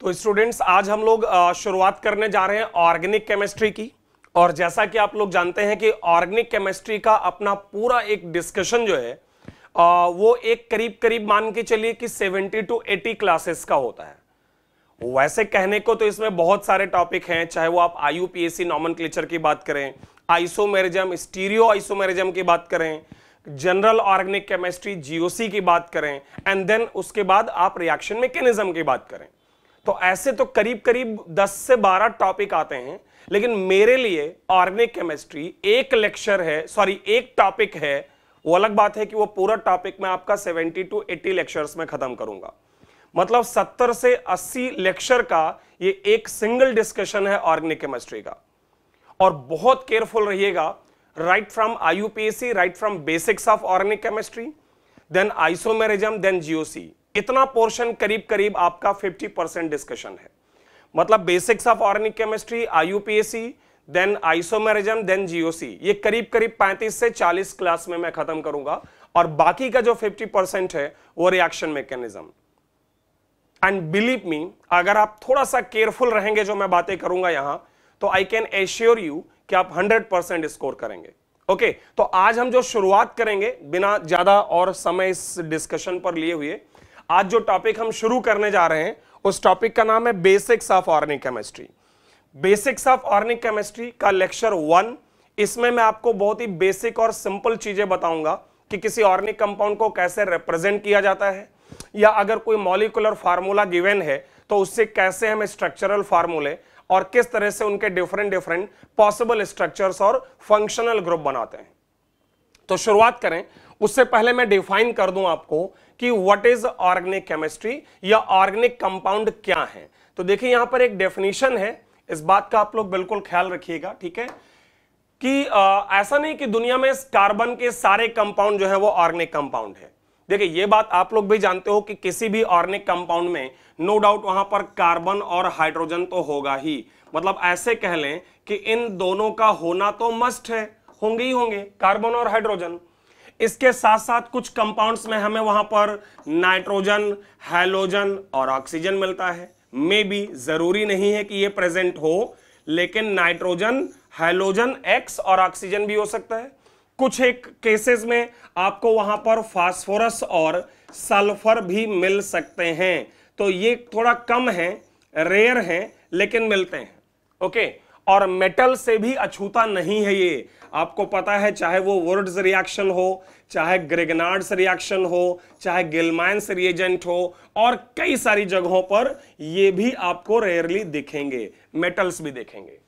तो स्टूडेंट्स आज हम लोग शुरुआत करने जा रहे हैं ऑर्गेनिक केमिस्ट्री की और जैसा कि आप लोग जानते हैं कि ऑर्गेनिक केमिस्ट्री का अपना पूरा एक डिस्कशन जो है वो एक करीब करीब मान के चलिए कि 70 टू 80 क्लासेस का होता है वैसे कहने को तो इसमें बहुत सारे टॉपिक हैं चाहे वो आप आई नॉमन की बात करें आइसोमेरिजम स्टीरियो आइसोमेरिजम की बात करें जनरल ऑर्गेनिक केमिस्ट्री जीओसी की बात करें एंड देन उसके बाद आप रिएक्शन मैकेनिज्म की बात करें तो ऐसे तो करीब करीब 10 से 12 टॉपिक आते हैं लेकिन मेरे लिए ऑर्गेनिक केमिस्ट्री एक लेक्चर है सॉरी एक टॉपिक है वो अलग बात है कि वो पूरा टॉपिक मैं आपका 70 टू 80 लेक्चर्स में खत्म करूंगा मतलब 70 से 80 लेक्चर का ये एक सिंगल डिस्कशन है ऑर्गेनिक केमिस्ट्री का और बहुत केयरफुल रहिएगा right from IUPAC right from basics of organic chemistry then isomerism then GOC इतना पोर्शन करीब करीब आपका 50 परसेंट डिस्कशन है मतलब basics of organic chemistry I then isomerism then GOC ये करीब करीब 35 से 40 क्लास में मैं खत्म करूंगा और बाकी का जो 50 परसेंट है वो reaction mechanism and believe me अगर आप थोड़ा सा केयरफुल रहेंगे जो मैं बातें करूंगा यहां तो आई कैन एश्योर यू कि आप 100 परसेंट स्कोर करेंगे ओके okay, तो आज हम जो शुरुआत करेंगे बिना ज्यादा और समय इस डिस्कशन पर लिए हुए आज जो टॉपिक हम शुरू करने जा रहे हैं उस टॉपिक का नाम है basics of organic chemistry basics of organic chemistry का लेक्चर वन इसमें मैं आपको बहुत ही बेसिक और सिंपल चीजें बताऊंगा कि किसी ऑर्निक कंपाउंड को कैसे रिप्रेजेंट किया जाता है या अगर कोई मॉलिकुलर फार्मूला गिवेन है तो उससे कैसे हम स्ट्रक्चरल फार्मूले और किस तरह से उनके डिफरेंट डिफरेंट पॉसिबल स्ट्रक्चर्स और फंक्शनल ग्रुप बनाते हैं तो शुरुआत करें उससे पहले मैं डिफाइन कर दूं आपको कि व्हाट इज ऑर्गेनिक केमिस्ट्री या ऑर्गेनिक कंपाउंड क्या है तो देखिए यहां पर एक डेफिनेशन है इस बात का आप लोग बिल्कुल ख्याल रखिएगा ठीक है कि आ, ऐसा नहीं कि दुनिया में कार्बन के सारे कंपाउंड जो है वो ऑर्गेनिक कंपाउंड है देखिए ये बात आप लोग भी जानते हो कि किसी भी ऑर्गेनिक कंपाउंड में नो डाउट वहां पर कार्बन और हाइड्रोजन तो होगा ही मतलब ऐसे कह लें कि इन दोनों का होना तो मस्ट है होंगे ही होंगे कार्बन और हाइड्रोजन इसके साथ साथ कुछ कंपाउंड्स में हमें वहां पर नाइट्रोजन हाइलोजन और ऑक्सीजन मिलता है मे बी जरूरी नहीं है कि ये प्रेजेंट हो लेकिन नाइट्रोजन हाइलोजन एक्स और ऑक्सीजन भी हो सकता है कुछ एक केसेस में आपको वहां पर फास्फोरस और सल्फर भी मिल सकते हैं तो ये थोड़ा कम है रेयर है लेकिन मिलते हैं ओके और मेटल से भी अछूता नहीं है ये आपको पता है चाहे वो वर्ड्स रिएक्शन हो चाहे ग्रेगनार्ड्स रिएक्शन हो चाहे गिलमाइंस रिएजेंट हो और कई सारी जगहों पर ये भी आपको रेयरली दिखेंगे मेटल्स भी देखेंगे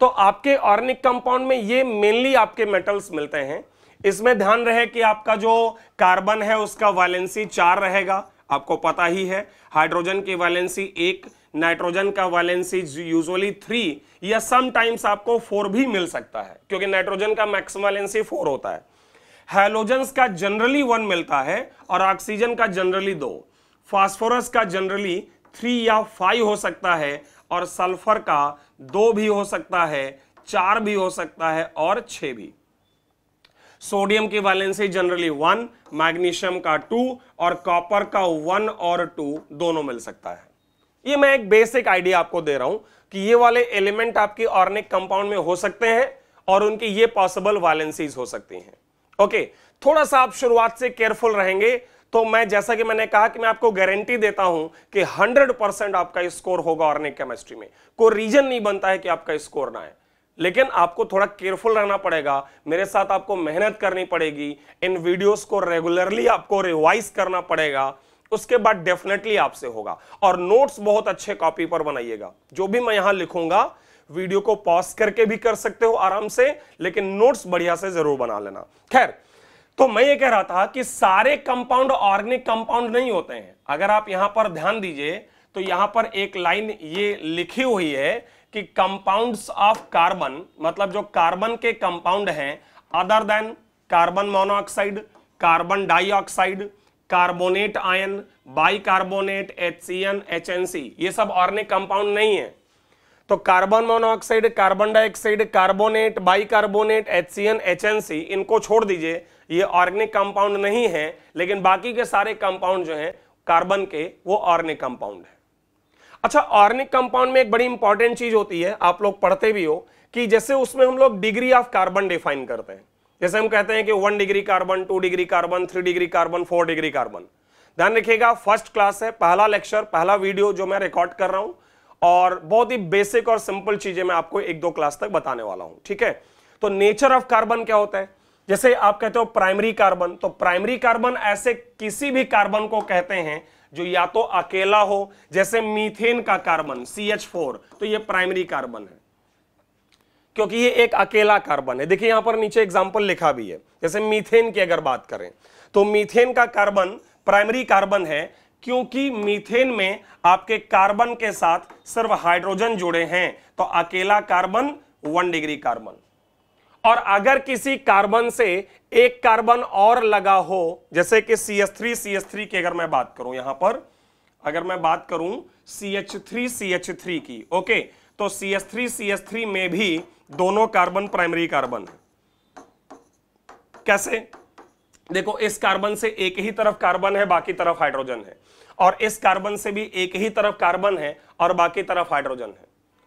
तो आपके ऑर्निक कंपाउंड में ये मेनली आपके मेटल्स मिलते हैं इसमें ध्यान रहे कि आपका जो कार्बन है उसका वैलेंसी चार रहेगा आपको पता ही है हाइड्रोजन की वैलेंसी एक नाइट्रोजन का वैलेंसी यूजुअली थ्री या समटाइम्स आपको फोर भी मिल सकता है क्योंकि नाइट्रोजन का मैक्सिमम वैलेंसी फोर होता है हेलोजन्स का जनरली वन मिलता है और ऑक्सीजन का जनरली दो फास्फोरस का जनरली थ्री या फाइव हो सकता है और सल्फर का दो भी हो सकता है चार भी हो सकता है और छ भी सोडियम की वैलेंसी जनरली वन मैग्नीशियम का टू और कॉपर का वन और टू दोनों मिल सकता है ये मैं एक बेसिक आइडिया आपको दे रहा हूं कि ये वाले एलिमेंट आपके ऑर्निक कंपाउंड में हो सकते हैं और उनकी ये पॉसिबल वैलेंसीज हो सकती हैं ओके थोड़ा सा आप शुरुआत से केयरफुल रहेंगे तो मैं जैसा कि मैंने कहा कि मैं आपको गारंटी देता हूं कि 100 परसेंट आपका स्कोर होगा ऑर्निक केमिस्ट्री में कोई रीजन नहीं बनता है कि आपका स्कोर ना है लेकिन आपको थोड़ा केयरफुल रहना पड़ेगा मेरे साथ आपको मेहनत करनी पड़ेगी इन वीडियोस को रेगुलरली आपको रिवाइज करना पड़ेगा उसके बाद डेफिनेटली आपसे होगा और नोट्स बहुत अच्छे कॉपी पर बनाइएगा जो भी मैं यहां लिखूंगा वीडियो को पॉज करके भी कर सकते हो आराम से लेकिन नोट्स बढ़िया से जरूर बना लेना खैर तो मैं ये कह रहा था कि सारे कंपाउंड ऑर्गेनिक कंपाउंड नहीं होते हैं अगर आप यहां पर ध्यान दीजिए तो यहां पर एक लाइन ये लिखी हुई है कि कंपाउंड्स ऑफ कार्बन मतलब जो कार्बन के कंपाउंड हैं other than carbon monoxide carbon dioxide carbonate ion bicarbonate HCN, HNC ये सब ऑर्गेनिक कंपाउंड नहीं है तो carbon monoxide carbon dioxide carbonate bicarbonate HCN, HNC इनको छोड़ दीजिए ये ऑर्गेनिक कंपाउंड नहीं है लेकिन बाकी के सारे कंपाउंड जो हैं कार्बन के वो ऑर्गेनिक कंपाउंड है अच्छा ऑर्गेनिक कंपाउंड में एक बड़ी इंपॉर्टेंट चीज होती है आप लोग पढ़ते भी हो कि जैसे उसमें हम लोग डिग्री ऑफ कार्बन डिफाइन करते हैं जैसे हम कहते हैं कि one degree carbon two degree carbon three degree carbon four degree carbon ध्यान रखिएगा फर्स्ट क्लास है पहला लेक्चर पहला वीडियो जो मैं रिकॉर्ड कर रहा हूं और बहुत ही बेसिक और सिंपल चीजें मैं आपको एक दो क्लास तक बताने वाला हूं ठीक है तो नेचर ऑफ कार्बन क्या होता है जैसे आप कहते हो प्राइमरी कार्बन तो प्राइमरी कार्बन ऐसे किसी भी कार्बन को कहते हैं जो या तो अकेला हो जैसे मीथेन का कार्बन सी तो ये प्राइमरी कार्बन है क्योंकि ये एक अकेला कार्बन है देखिए यहां पर नीचे एग्जाम्पल लिखा भी है जैसे मीथेन की अगर बात करें तो मीथेन का कार्बन प्राइमरी कार्बन है क्योंकि मीथेन में आपके कार्बन के साथ सिर्फ हाइड्रोजन जुड़े हैं तो अकेला कार्बन वन डिग्री कार्बन और अगर किसी कार्बन से एक कार्बन और लगा हो जैसे कि C S three C S three की अगर मैं बात करूं यहां पर अगर मैं बात करूं C H three C H three की ओके तो C S three C S three में भी दोनों कार्बन प्राइमरी कार्बन है कैसे देखो इस कार्बन से एक ही तरफ कार्बन है बाकी तरफ हाइड्रोजन है और इस कार्बन से भी एक ही तरफ कार्बन है और बाकी तरफ हाइड्रोजन है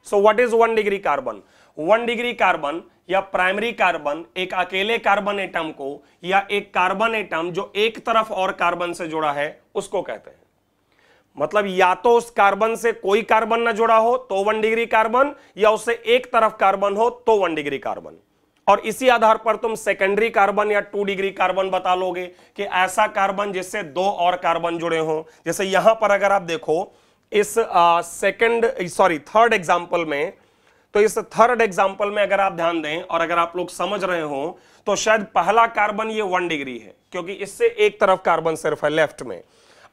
so what is one degree carbon one degree carbon या प्राइमरी कार्बन एक अकेले कार्बन एटम को या एक कार्बन एटम जो एक तरफ और कार्बन से जुड़ा है उसको कहते हैं मतलब या तो उस कार्बन से कोई कार्बन ना जुड़ा हो तो वन डिग्री कार्बन या उससे एक तरफ कार्बन हो तो वन डिग्री कार्बन और इसी आधार पर तुम सेकेंडरी कार्बन या टू डिग्री कार्बन बता लोगे कि ऐसा कार्बन जिससे दो और कार्बन जुड़े हों जैसे यहां पर अगर आप देखो इस सेकेंड सॉरी थर्ड एग्जाम्पल में तो इस थर्ड एग्जाम्पल में अगर आप ध्यान दें और अगर आप लोग समझ रहे हो तो शायद पहला कार्बन ये वन डिग्री है क्योंकि इससे एक तरफ कार्बन सिर्फ है लेफ्ट में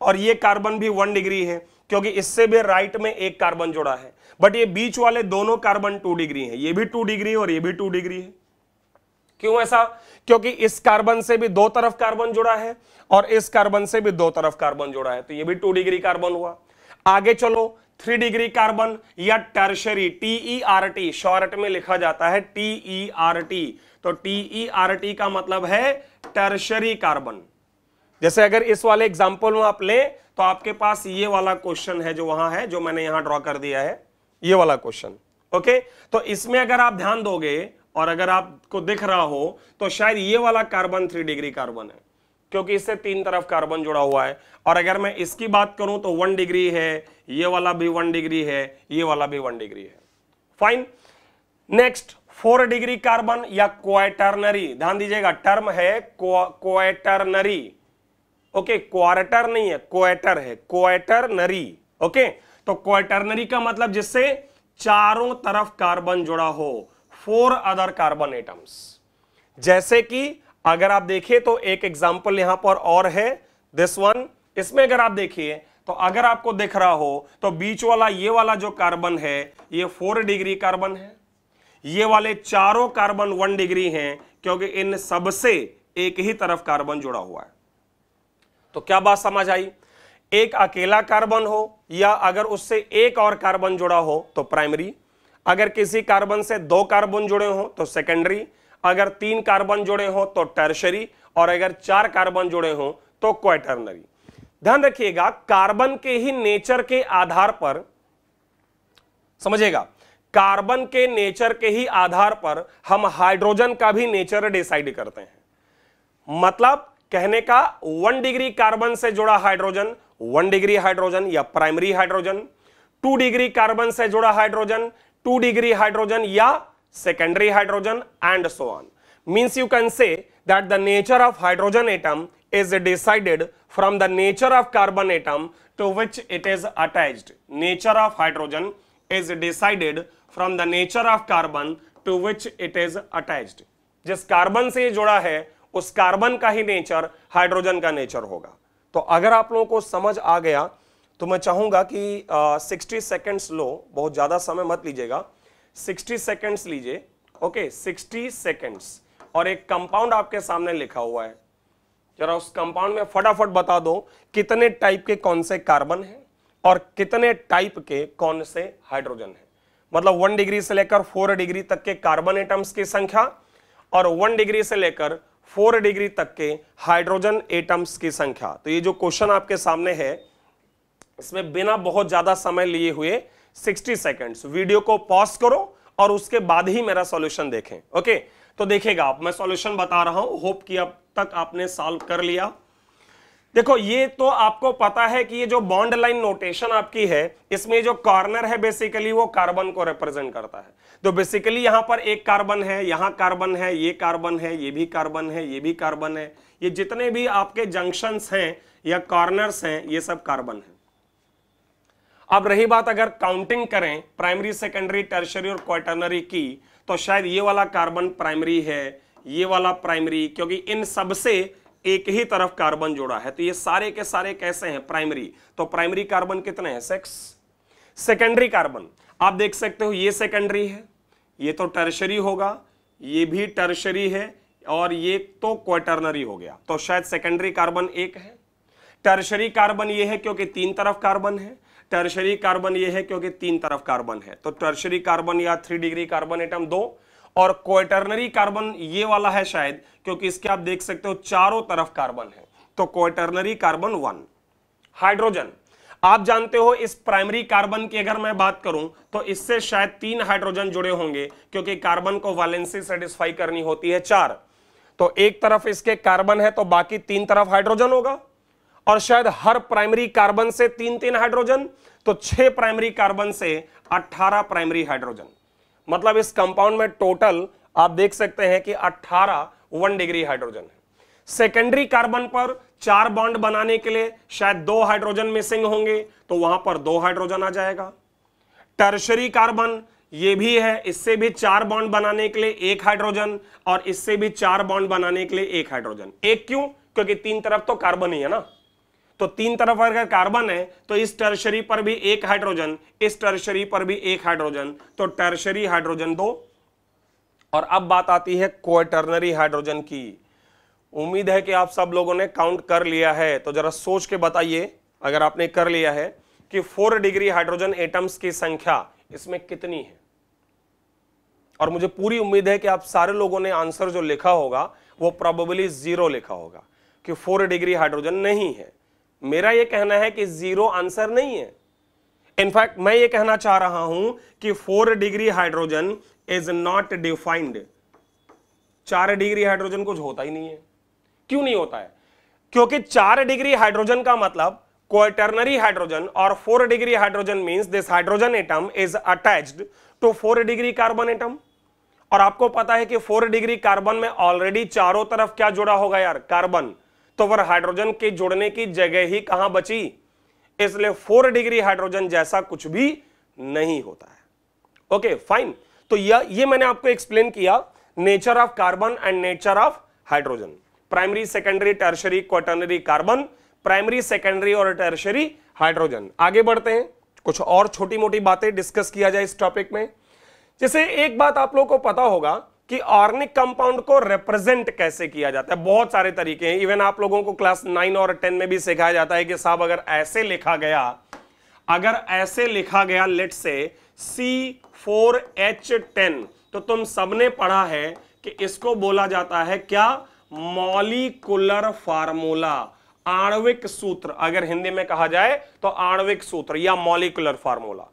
और ये कार्बन भी वन डिग्री है क्योंकि इससे भी राइट में एक कार्बन जुड़ा है बट ये बीच वाले दोनों कार्बन टू डिग्री है ये भी टू डिग्री और ये भी टू डिग्री है क्यों ऐसा क्योंकि इस कार्बन से भी दो तरफ कार्बन जुड़ा है और इस कार्बन से भी दो तरफ कार्बन जुड़ा है तो ये भी टू डिग्री कार्बन हुआ आगे चलो थ्री डिग्री कार्बन या tertiary T E R T short में लिखा जाता है टीई आर टी तो टीई आर टी का मतलब है टर्शरी कार्बन जैसे अगर इस वाले एग्जाम्पल में आप लें तो आपके पास ये वाला क्वेश्चन है जो वहां है जो मैंने यहां ड्रॉ कर दिया है ये वाला क्वेश्चन ओके तो इसमें अगर आप ध्यान दोगे और अगर आपको दिख रहा हो तो शायद ये वाला कार्बन थ्री डिग्री कार्बन है क्योंकि इससे तीन तरफ कार्बन जुड़ा हुआ है और अगर मैं इसकी बात करूं तो वन डिग्री है ये वाला भी वन डिग्री है ये वाला भी वन डिग्री है fine next four degree carbon या क्वाटरनरी ध्यान दीजिएगा टर्म है क्वाटर्नरी ओके क्वार्टर नहीं है क्वेटर है क्वेटरनरी ओके तो क्वेटरनरी का मतलब जिससे चारों तरफ कार्बन जुड़ा हो फोर अदर कार्बन एटम्स जैसे कि अगर आप देखें तो एक एग्जाम्पल यहां पर और है दिस वन इसमें अगर आप देखिए तो अगर आपको दिख रहा हो तो बीच वाला ये वाला जो कार्बन है ये फोर डिग्री कार्बन है ये वाले चारों कार्बन वन डिग्री हैं क्योंकि इन सबसे एक ही तरफ कार्बन जुड़ा हुआ है तो क्या बात समझ आई एक अकेला कार्बन हो या अगर उससे एक और कार्बन जुड़ा हो तो प्राइमरी अगर किसी कार्बन से दो कार्बन जुड़े हो तो सेकेंडरी अगर तीन कार्बन जुड़े हो तो टर्शरी और अगर चार कार्बन जुड़े हो तो क्वेटरनरी ध्यान रखिएगा कार्बन के ही नेचर के आधार पर समझेगा कार्बन के नेचर के ही आधार पर हम हाइड्रोजन का भी नेचर डिसाइड करते हैं मतलब कहने का वन डिग्री कार्बन से जुड़ा हाइड्रोजन वन डिग्री हाइड्रोजन या primary hydrogen two degree carbon से जुड़ा हाइड्रोजन टू डिग्री हाइड्रोजन या secondary hydrogen and so on means you can say that the nature of hydrogen atom is decided from the nature of carbon atom to which it is attach nature of hydrogen is decided from the nature of carbon to which it is attach जिस carbon से जुड़ा है उस carbon का ही nature hydrogen का nature होगा तो अगर आप लोगों को समझ आ गया तो मैं चाहूंगा कि सिक्सटी सेकेंड्स लो बहुत ज्यादा समय मत लीजिएगा सिक्सटी सेकेंड्स लीजिए ओके सिक्सटी सेकेंड्स और एक कंपाउंड आपके सामने लिखा हुआ है जरा उस कंपाउंड में फटाफट बता दो कितने टाइप के कौन से कार्बन है और कितने टाइप के कौन से हाइड्रोजन है मतलब वन डिग्री से लेकर फोर डिग्री तक के कार्बन एटम्स की संख्या और वन डिग्री से लेकर फोर डिग्री तक के हाइड्रोजन एटम्स की संख्या तो ये जो क्वेश्चन आपके सामने है इसमें बिना बहुत ज्यादा समय लिए हुए 60 सेकेंड्स वीडियो को पॉज करो और उसके बाद ही मेरा सॉल्यूशन देखें ओके तो देखेगा आप मैं सॉल्यूशन बता रहा हूं होप कि अब तक आपने सॉल्व कर लिया देखो ये तो आपको पता है कि ये जो बॉन्ड लाइन नोटेशन आपकी है इसमें जो कॉर्नर है बेसिकली वो कार्बन को रिप्रेजेंट करता है तो बेसिकली यहां पर एक कार्बन है यहां कार्बन है ये कार्बन है ये भी कार्बन है ये भी कार्बन है ये जितने भी आपके जंक्शन हैं या कॉर्नर्स हैं ये सब कार्बन है अब रही बात अगर काउंटिंग करें प्राइमरी सेकेंडरी टर्शरी और क्वार्टनरी की तो शायद ये वाला कार्बन प्राइमरी है ये वाला प्राइमरी क्योंकि इन सबसे एक ही तरफ कार्बन जोड़ा है तो ये सारे के सारे कैसे हैं प्राइमरी तो प्राइमरी कार्बन कितने हैं सेक्स सेकेंडरी कार्बन आप देख सकते हो ये सेकेंडरी है ये तो टर्शरी होगा ये भी टर्शरी है और ये तो क्वाटर्नरी हो गया तो शायद सेकेंडरी कार्बन एक है टर्शरी कार्बन ये है क्योंकि तीन तरफ कार्बन है टर्शरी कार्बन ये है क्योंकि तीन तरफ कार्बन है तो टर्शरी कार्बन या थ्री डिग्री कार्बन एटम दो और क्वेटरनरी कार्बन ये वाला है शायद क्योंकि इसके आप देख सकते हो चारों तरफ कार्बन है तो क्वेटरनरी कार्बन वन हाइड्रोजन आप जानते हो इस प्राइमरी कार्बन की अगर मैं बात करूं तो इससे शायद तीन हाइड्रोजन जुड़े होंगे क्योंकि कार्बन को वैलेंसी सेटिस्फाई करनी होती है चार तो एक तरफ इसके कार्बन है तो बाकी तीन तरफ हाइड्रोजन होगा और शायद हर प्राइमरी कार्बन से तीन तीन हाइड्रोजन तो छह प्राइमरी कार्बन से अट्ठारह प्राइमरी हाइड्रोजन मतलब इस कंपाउंड में टोटल आप देख सकते हैं कि 18 वन डिग्री हाइड्रोजन है सेकेंडरी कार्बन पर चार बॉन्ड बनाने के लिए शायद दो हाइड्रोजन मिसिंग होंगे तो वहां पर दो हाइड्रोजन आ जाएगा टर्शरी कार्बन ये भी है इससे भी चार बॉन्ड बनाने के लिए एक हाइड्रोजन और इससे भी चार बॉन्ड बनाने के लिए एक हाइड्रोजन एक क्यों क्योंकि तीन तरफ तो कार्बन ही है ना तो तीन तरफ अगर कार्बन है तो इस टर्शरी पर भी एक हाइड्रोजन इस टर्शरी पर भी एक हाइड्रोजन तो टर्शरी हाइड्रोजन दो और अब बात आती है क्वाटर्नरी हाइड्रोजन की उम्मीद है कि आप सब लोगों ने काउंट कर लिया है तो जरा सोच के बताइए अगर आपने कर लिया है कि फोर डिग्री हाइड्रोजन एटम्स की संख्या इसमें कितनी है और मुझे पूरी उम्मीद है कि आप सारे लोगों ने आंसर जो लिखा होगा वो प्रोबेबली जीरो लिखा होगा कि फोर डिग्री हाइड्रोजन नहीं है मेरा यह कहना है कि जीरो आंसर नहीं है इनफैक्ट मैं ये कहना चाह रहा हूं कि four degree hydrogen is not defined चार डिग्री हाइड्रोजन कुछ होता ही नहीं है क्यों नहीं होता है क्योंकि चार डिग्री हाइड्रोजन का मतलब क्वार्टरनरी हाइड्रोजन और four degree hydrogen means this hydrogen atom is attached to four degree carbon atom और आपको पता है कि फोर डिग्री कार्बन में ऑलरेडी चारों तरफ क्या जुड़ा होगा यार कार्बन तो फिर हाइड्रोजन के जुड़ने की जगह ही कहां बची इसलिए फोर डिग्री हाइड्रोजन जैसा कुछ भी नहीं होता है ओके फाइन तो यह ये मैंने आपको एक्सप्लेन किया nature of carbon and nature of hydrogen primary secondary tertiary quaternary carbon primary secondary और टर्शरी हाइड्रोजन आगे बढ़ते हैं कुछ और छोटी मोटी बातें डिस्कस किया जाए इस टॉपिक में जैसे एक बात आप लोगों को पता होगा कि ऑर्गेनिक कंपाउंड को रिप्रेजेंट कैसे किया जाता है बहुत सारे तरीके हैं इवन आप लोगों को क्लास नाइन और टेन में भी सिखाया जाता है कि साहब अगर ऐसे लिखा गया अगर ऐसे लिखा गया लेट से सी फोर एच टेन तो तुम सबने पढ़ा है कि इसको बोला जाता है क्या मॉलिकुलर फार्मूला आणविक सूत्र अगर हिंदी में कहा जाए तो आणविक सूत्र या मॉलिकुलर फार्मूला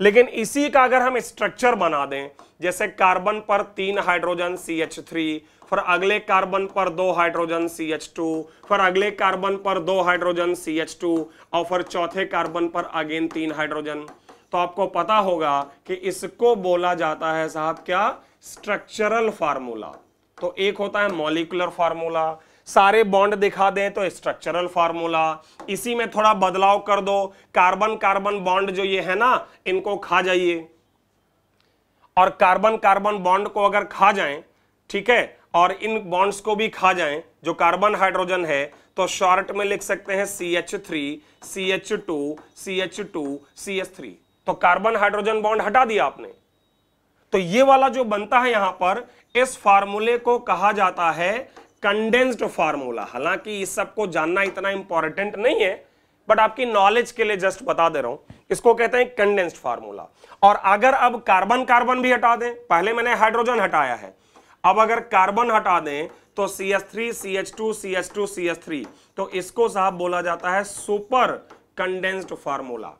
लेकिन इसी का अगर हम स्ट्रक्चर बना दें जैसे कार्बन पर तीन हाइड्रोजन सी एच थ्री फिर अगले कार्बन पर दो हाइड्रोजन सी एच टू फिर अगले कार्बन पर दो हाइड्रोजन सी एच टू और फिर चौथे कार्बन पर अगेन तीन हाइड्रोजन तो आपको पता होगा कि इसको बोला जाता है साहब क्या स्ट्रक्चरल फार्मूला तो एक होता है मॉलिकुलर फार्मूला सारे बॉन्ड दिखा दें तो स्ट्रक्चरल फार्मूला इसी में थोड़ा बदलाव कर दो कार्बन कार्बन बॉन्ड जो ये है ना इनको खा जाइए और कार्बन कार्बन बॉन्ड को अगर खा जाएं ठीक है और इन बॉन्ड्स को भी खा जाएं जो कार्बन हाइड्रोजन है तो शॉर्ट में लिख सकते हैं C H three C H two C H two C H three तो कार्बन हाइड्रोजन बॉन्ड हटा दिया आपने तो ये वाला जो बनता है यहां पर इस फार्मूले को कहा जाता है कंडेंस्ड फार्मूला हालांकि इस सब को जानना इतना इंपॉर्टेंट नहीं है बट आपकी नॉलेज के लिए जस्ट बता दे रहा हूं इसको कहते हैं कंडेंस्ड फार्मूला और अगर अब कार्बन कार्बन भी हटा दें पहले मैंने हाइड्रोजन हटाया है अब अगर कार्बन हटा दें तो C S three C H two C H two C S three तो इसको साहब बोला जाता है super condensed formula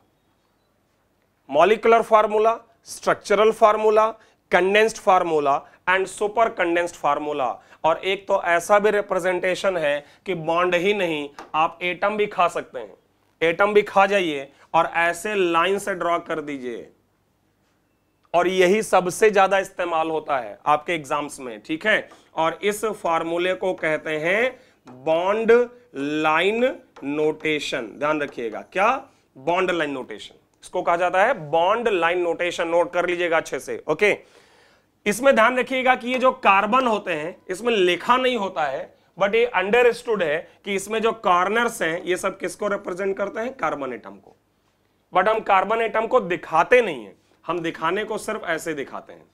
molecular formula structural formula condensed formula and super condensed formula और एक तो ऐसा भी रिप्रेजेंटेशन है कि बॉन्ड ही नहीं आप एटम भी खा सकते हैं एटम भी खा जाइए और ऐसे लाइन से ड्रॉ कर दीजिए और यही सबसे ज्यादा इस्तेमाल होता है आपके एग्जाम्स में ठीक है और इस फॉर्मूले को कहते हैं बॉन्ड लाइन नोटेशन ध्यान रखिएगा क्या बॉन्ड लाइन नोटेशन इसको कहा जाता है बॉन्ड लाइन नोटेशन नोट कर लीजिएगा अच्छे से ओके okay? इसमें ध्यान रखिएगा कि ये जो कार्बन होते हैं इसमें लिखा नहीं होता है बट ये अंडर है कि इसमें जो कॉर्नर्स हैं ये सब किसको रिप्रेजेंट करते हैं कार्बन एटम को बट हम कार्बन एटम को दिखाते नहीं है हम दिखाने को सिर्फ ऐसे दिखाते हैं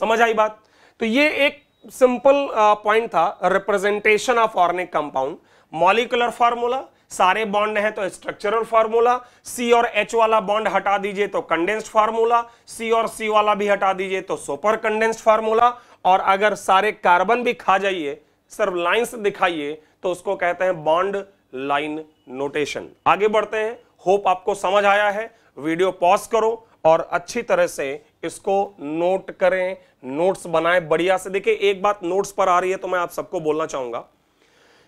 समझ आई बात तो ये एक सिंपल पॉइंट uh, था representation of organic compound molecular formula सारे बॉन्ड हैं तो स्ट्रक्चरल फार्मूला सी और एच वाला बॉन्ड हटा दीजिए तो कंडेंस्ड फार्मूला सी और सी वाला भी हटा दीजिए तो सुपर कंडेंस्ड फार्मूला और अगर सारे कार्बन भी खा जाइए सिर्फ लाइंस दिखाइए तो उसको कहते हैं बॉन्ड लाइन नोटेशन आगे बढ़ते हैं होप आपको समझ आया है वीडियो पॉज करो और अच्छी तरह से इसको नोट करें नोट्स बनाएं बढ़िया से देखिए एक बात नोट्स पर आ रही है तो मैं आप सबको बोलना चाहूंगा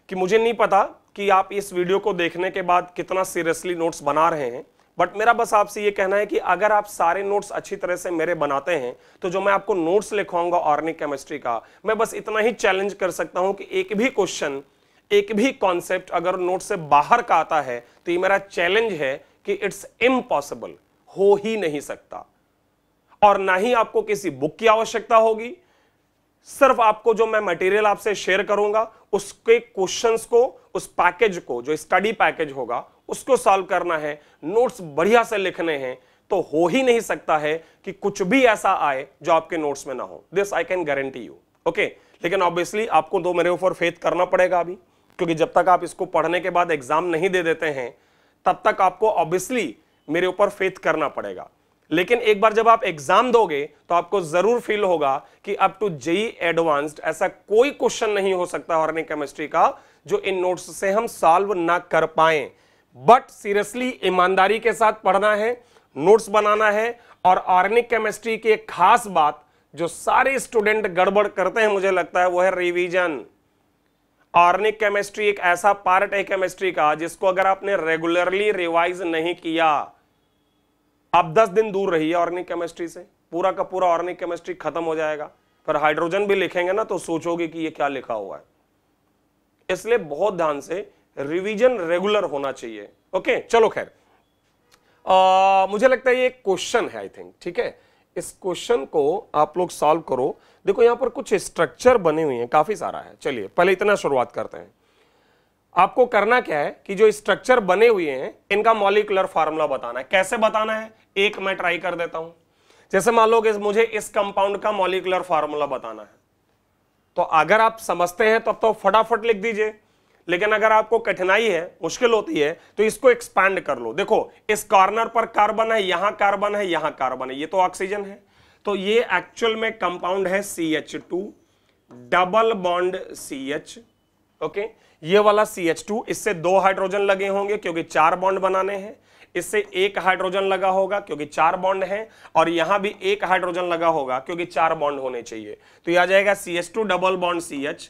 कि मुझे नहीं पता कि आप इस वीडियो को देखने के बाद कितना सीरियसली नोट्स बना रहे हैं बट मेरा बस आपसे ये कहना है कि अगर आप सारे नोट्स अच्छी तरह से मेरे बनाते हैं तो जो मैं आपको नोट्स लिखवाऊंगा ऑर्गेनिक केमिस्ट्री का मैं बस इतना ही चैलेंज कर सकता हूं कि एक भी क्वेश्चन एक भी कॉन्सेप्ट अगर नोट से बाहर का आता है तो ये मेरा चैलेंज है कि इट्स इम्पॉसिबल हो ही नहीं सकता और ना ही आपको किसी बुक की आवश्यकता होगी सिर्फ आपको जो मैं मटेरियल आपसे शेयर करूंगा उसके क्वेश्चंस को उस पैकेज को जो स्टडी पैकेज होगा उसको सॉल्व करना है नोट्स बढ़िया से लिखने हैं तो हो ही नहीं सकता है कि कुछ भी ऐसा आए जो आपके नोट्स में ना हो this I can guarantee you okay लेकिन ऑब्वियसली आपको दो मेरे ऊपर फेथ करना पड़ेगा अभी क्योंकि जब तक आप इसको पढ़ने के बाद एग्जाम नहीं दे देते हैं तब तक आपको ऑब्वियसली मेरे ऊपर फेथ करना पड़ेगा लेकिन एक बार जब आप एग्जाम दोगे तो आपको जरूर फील होगा कि अप टू जेई एडवांस्ड ऐसा कोई क्वेश्चन नहीं हो सकता ऑर्गेनिक केमिस्ट्री का जो इन नोट्स से हम सॉल्व ना कर पाए बट सीरियसली ईमानदारी के साथ पढ़ना है नोट्स बनाना है और ऑर्गेनिक केमिस्ट्री की एक खास बात जो सारे स्टूडेंट गड़बड़ करते हैं मुझे लगता है वो है रिवीजन ऑर्गेनिक केमिस्ट्री एक ऐसा पार्ट है केमिस्ट्री का जिसको अगर आपने रेगुलरली रिवाइज नहीं किया आप 10 दिन दूर रहिए ऑर्गेनिक केमिस्ट्री से पूरा का पूरा ऑर्गेनिक केमिस्ट्री खत्म हो जाएगा फिर हाइड्रोजन भी लिखेंगे ना तो सोचोगे कि यह क्या लिखा हुआ है इसलिए बहुत ध्यान से रिवीजन रेगुलर होना चाहिए ओके चलो खैर मुझे लगता है ये क्वेश्चन है आई थिंक ठीक है इस क्वेश्चन को आप लोग सॉल्व करो देखो यहां पर कुछ स्ट्रक्चर बने हुए हैं काफी सारा है चलिए पहले इतना शुरुआत करते हैं आपको करना क्या है कि जो स्ट्रक्चर बने हुए हैं इनका मॉलिकुलर फार्मूला बताना है कैसे बताना है एक मैं ट्राई कर देता हूं जैसे मान लो कि मुझे इस कंपाउंड का मॉलिकुलर फार्मूला बताना है तो अगर आप समझते हैं तब तो, तो फटाफट लिख दीजिए लेकिन अगर आपको कठिनाई है मुश्किल होती है तो इसको एक्सपैंड कर लो देखो इस कॉर्नर पर कार्बन है यहां कार्बन है यहां कार्बन है ये तो ऑक्सीजन है तो ये एक्चुअल में कंपाउंड है C H two double bond C H okay ये वाला सी एच टू इससे दो हाइड्रोजन लगे होंगे क्योंकि चार बॉन्ड बनाने हैं इससे एक हाइड्रोजन लगा होगा क्योंकि चार बॉन्ड हैं और यहां भी एक हाइड्रोजन लगा होगा क्योंकि चार बॉन्ड होने चाहिए तो यह आ जाएगा C S two double bond C H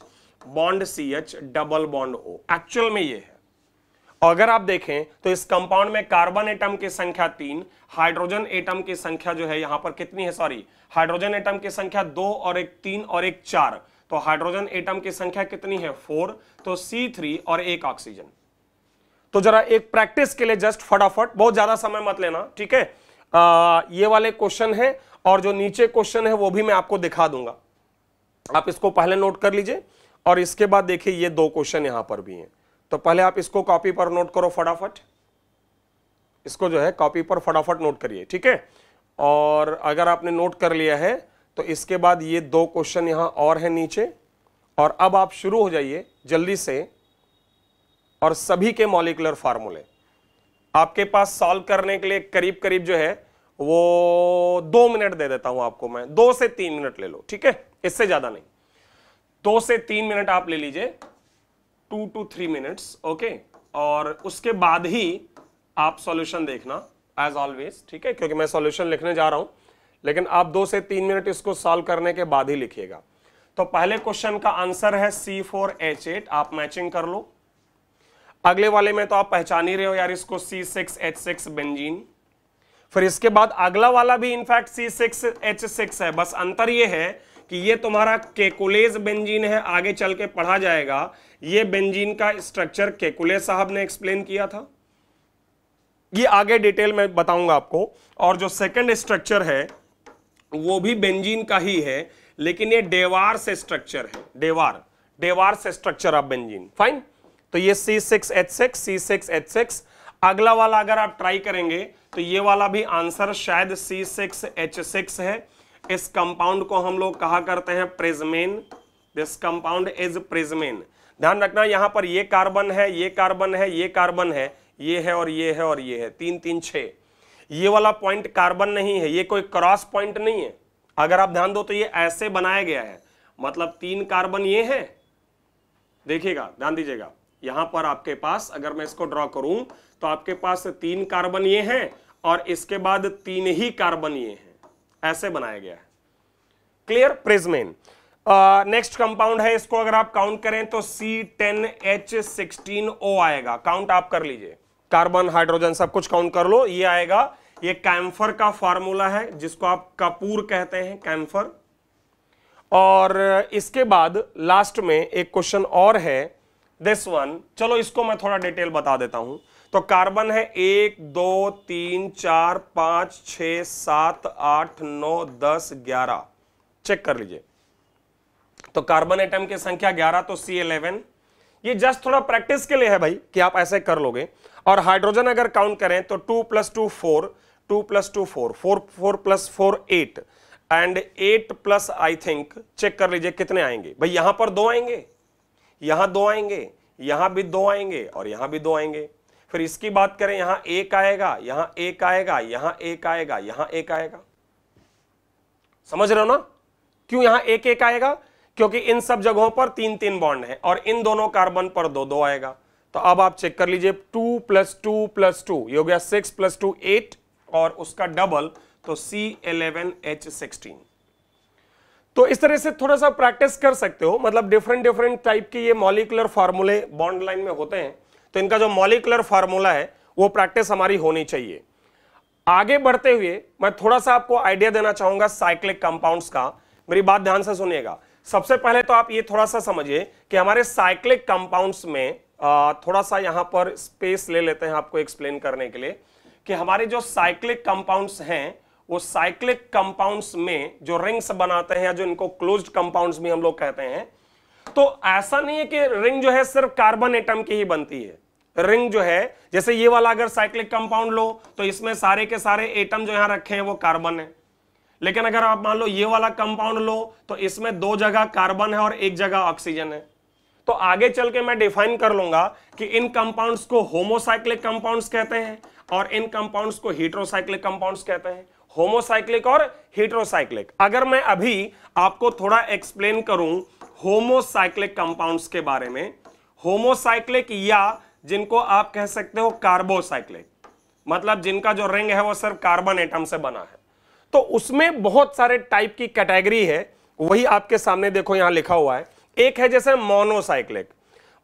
bond C H double bond O actual में ये है और अगर आप देखें तो इस कंपाउंड में कार्बन एटम की संख्या तीन हाइड्रोजन एटम की संख्या जो है यहां पर कितनी है सॉरी हाइड्रोजन एटम की संख्या दो और एक तीन और एक चार तो हाइड्रोजन एटम की संख्या कितनी है फोर तो सी थ्री और एक ऑक्सीजन तो जरा एक प्रैक्टिस के लिए जस्ट फटाफट बहुत ज्यादा समय मत लेना ठीक है ये वाले क्वेश्चन है और जो नीचे क्वेश्चन है वो भी मैं आपको दिखा दूंगा आप इसको पहले नोट कर लीजिए और इसके बाद देखिए ये दो क्वेश्चन यहां पर भी हैं तो पहले आप इसको कॉपी पर नोट करो फटाफट इसको जो है कॉपी पर फटाफट नोट करिए ठीक है और अगर आपने नोट कर लिया है तो इसके बाद ये दो क्वेश्चन यहां और है नीचे और अब आप शुरू हो जाइए जल्दी से और सभी के मॉलिकुलर फार्मूले आपके पास सॉल्व करने के लिए करीब करीब जो है वो दो मिनट दे देता हूं आपको मैं दो से तीन मिनट ले लो ठीक है इससे ज्यादा नहीं दो से तीन मिनट आप ले लीजिए two two three minutes okay और उसके बाद ही आप सॉल्यूशन देखना एज ऑलवेज ठीक है क्योंकि मैं सॉल्यूशन लिखने जा रहा हूं लेकिन आप दो से तीन मिनट इसको सॉल्व करने के बाद ही लिखिएगा तो पहले क्वेश्चन का आंसर है सी फोर एच एट आप मैचिंग कर लो अगले वाले में तो आप पहचान ही रहे हो यार इसको C six H six benzene फिर इसके बाद अगला वाला भी in fact C six H six है बस अंतर ये है कि ये तुम्हारा केकुलेज बेंजीन है आगे चल के पढ़ा जाएगा ये बेंजीन का स्ट्रक्चर केकुलेज साहब ने एक्सप्लेन किया था ये आगे डिटेल में बताऊंगा आपको और जो सेकंड स्ट्रक्चर है वो भी बेंजीन का ही है लेकिन ये डेवार से स्ट्रक्चर है डेवार डेवार से स्ट्रक्चर ऑफ बेंजीन फाइन तो ये C six H six C six H six अगला वाला अगर आप ट्राई करेंगे तो ये वाला भी आंसर शायद सी सिक्स एच सिक्स है इस कंपाउंड को हम लोग कहा करते हैं prismane this compound is prismane ध्यान रखना यहां पर ये कार्बन है ये कार्बन है ये कार्बन है ये है और ये है और ये है तीन तीन छे ये वाला पॉइंट कार्बन नहीं है ये कोई क्रॉस पॉइंट नहीं है अगर आप ध्यान दो तो ये ऐसे बनाया गया है मतलब तीन कार्बन ये है देखिएगा ध्यान दीजिएगा यहां पर आपके पास अगर मैं इसको ड्रॉ करूं तो आपके पास तीन कार्बन ये हैं और इसके बाद तीन ही कार्बन ये हैं ऐसे बनाया गया है क्लियर प्रिजमेन नेक्स्ट कंपाउंड है इसको अगर आप काउंट करें तो C ten H sixteen O आएगा काउंट आप कर लीजिए कार्बन हाइड्रोजन सब कुछ काउंट कर लो ये आएगा ये कैम्फर का फॉर्मूला है जिसको आप कपूर कहते हैं कैम्फर और इसके बाद लास्ट में एक क्वेश्चन और है दिस वन चलो इसको मैं थोड़ा डिटेल बता देता हूं तो कार्बन है एक दो तीन चार पांच छ सात आठ नौ दस ग्यारह चेक कर लीजिए तो कार्बन एटम की संख्या ग्यारह तो सी इलेवन ये जस्ट थोड़ा प्रैक्टिस के लिए है भाई कि आप ऐसे कर लोगे और हाइड्रोजन अगर काउंट करें तो two plus two four two plus two four four four plus four eight and eight plus I think check कर लीजिए कितने आएंगे भाई यहां पर दो आएंगे यहां दो आएंगे यहां भी दो आएंगे और यहां भी दो आएंगे फिर इसकी बात करें यहां एक आएगा यहां एक आएगा यहां एक आएगा यहां एक आएगा समझ रहे हो ना क्यों यहां एक एक आएगा क्योंकि इन सब जगहों पर तीन तीन बॉन्ड है और इन दोनों कार्बन पर दो दो आएगा तो अब आप चेक कर लीजिए two plus two plus two ये हो गया सिक्स प्लस टू एट और उसका डबल तो सी एलेवन एच सिक्सटीन तो इस तरह से थोड़ा सा प्रैक्टिस कर सकते हो मतलब डिफरेंट डिफरेंट टाइप के ये मॉलिकुलर फार्मूले बॉन्ड लाइन में होते हैं तो इनका जो मॉलिकुलर फार्मूला है वो प्रैक्टिस हमारी होनी चाहिए आगे बढ़ते हुए मैं थोड़ा सा आपको आइडिया देना चाहूंगा साइक्लिक कंपाउंड्स का मेरी बात ध्यान से सुनिएगा सबसे पहले तो आप ये थोड़ा सा समझिए कि हमारे साइक्लिक कंपाउंड्स में थोड़ा सा यहां पर स्पेस ले लेते हैं आपको एक्सप्लेन करने के लिए कि हमारे जो साइक्लिक कंपाउंड्स हैं वो साइक्लिक कंपाउंड्स में जो रिंग्स बनाते हैं या जो इनको क्लोज्ड कंपाउंड्स भी हम लोग कहते हैं तो ऐसा नहीं है कि रिंग जो है सिर्फ कार्बन एटम की ही बनती है रिंग जो है जैसे ये वाला अगर साइक्लिक कंपाउंड लो तो इसमें सारे के सारे एटम जो यहां रखे हैं वो कार्बन है लेकिन अगर आप मान लो ये वाला कंपाउंड लो तो इसमें दो जगह कार्बन है और एक जगह ऑक्सीजन है तो आगे चल के मैं डिफाइन कर लूंगा कि इन कंपाउंड्स को होमोसाइक्लिक कंपाउंड्स कहते हैं और इन कंपाउंड्स को हीट्रोसाइक्लिक कंपाउंड्स कहते हैं होमोसाइक्लिक और हीट्रोसाइक्लिक अगर मैं अभी आपको थोड़ा एक्सप्लेन करूं होमोसाइक्लिक कंपाउंड्स के बारे में होमोसाइक्लिक या जिनको आप कह सकते हो कार्बोसाइक्लिक मतलब जिनका जो रिंग है वो सिर्फ कार्बन एटम से बना है तो उसमें बहुत सारे टाइप की कैटेगरी है वही आपके सामने देखो यहां लिखा हुआ है एक है जैसे मोनोसाइक्लिक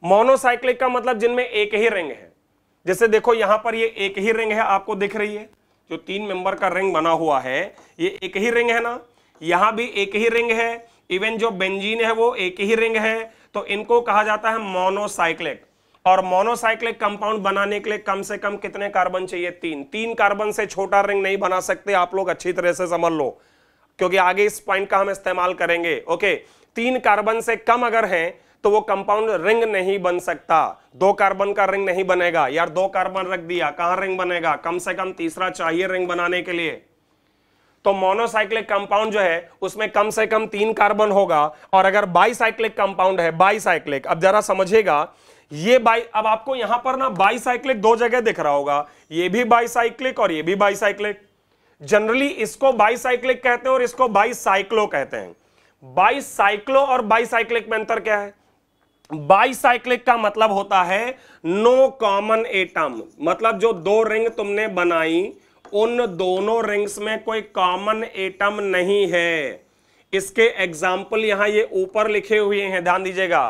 मोनोसाइक्लिक का मतलब जिनमें एक ही रिंग है जैसे देखो यहां पर ये एक ही रिंग है आपको दिख रही है जो तीन मेंबर का रिंग बना हुआ है ये एक ही रिंग है ना यहां भी एक ही रिंग है इवन जो बेंजीन है वो एक ही रिंग है तो इनको कहा जाता है मोनोसाइक्लिक और मोनोसाइक्लिक कंपाउंड बनाने के लिए कम से कम कितने कार्बन चाहिए तीन तीन कार्बन से छोटा रिंग नहीं बना सकते आप लोग अच्छी तरह से समझ लो क्योंकि आगे इस पॉइंट का हम इस्तेमाल करेंगे ओके तीन कार्बन से कम अगर है तो वो कंपाउंड रिंग नहीं बन सकता दो कार्बन का रिंग नहीं बनेगा यार दो कार्बन रख दिया कहां रिंग बनेगा कम से कम तीसरा चाहिए रिंग बनाने के लिए तो मोनोसाइक्लिक कंपाउंड जो है उसमें कम से कम तीन कार्बन होगा और अगर बाईसाइक्लिक कंपाउंड है बाईसाइक्लिक अब जरा समझिएगा ये बाई अब आपको यहां पर ना बाईसाइक्लिक दो जगह दिख रहा होगा ये भी बाईसाइक्लिक और ये भी बाईसाइक्लिक जनरली इसको बाईसाइक्लिक कहते हैं और इसको बाईसाइक्लो कहते हैं बाईसाइक्लो और बाईसाइक्लिक में अंतर क्या है बाईसाइक्लिक का मतलब होता है नो कॉमन एटम मतलब जो दो रिंग तुमने बनाई उन दोनों रिंग्स में कोई कॉमन एटम नहीं है इसके एग्जाम्पल यहां ये ऊपर लिखे हुए हैं ध्यान दीजिएगा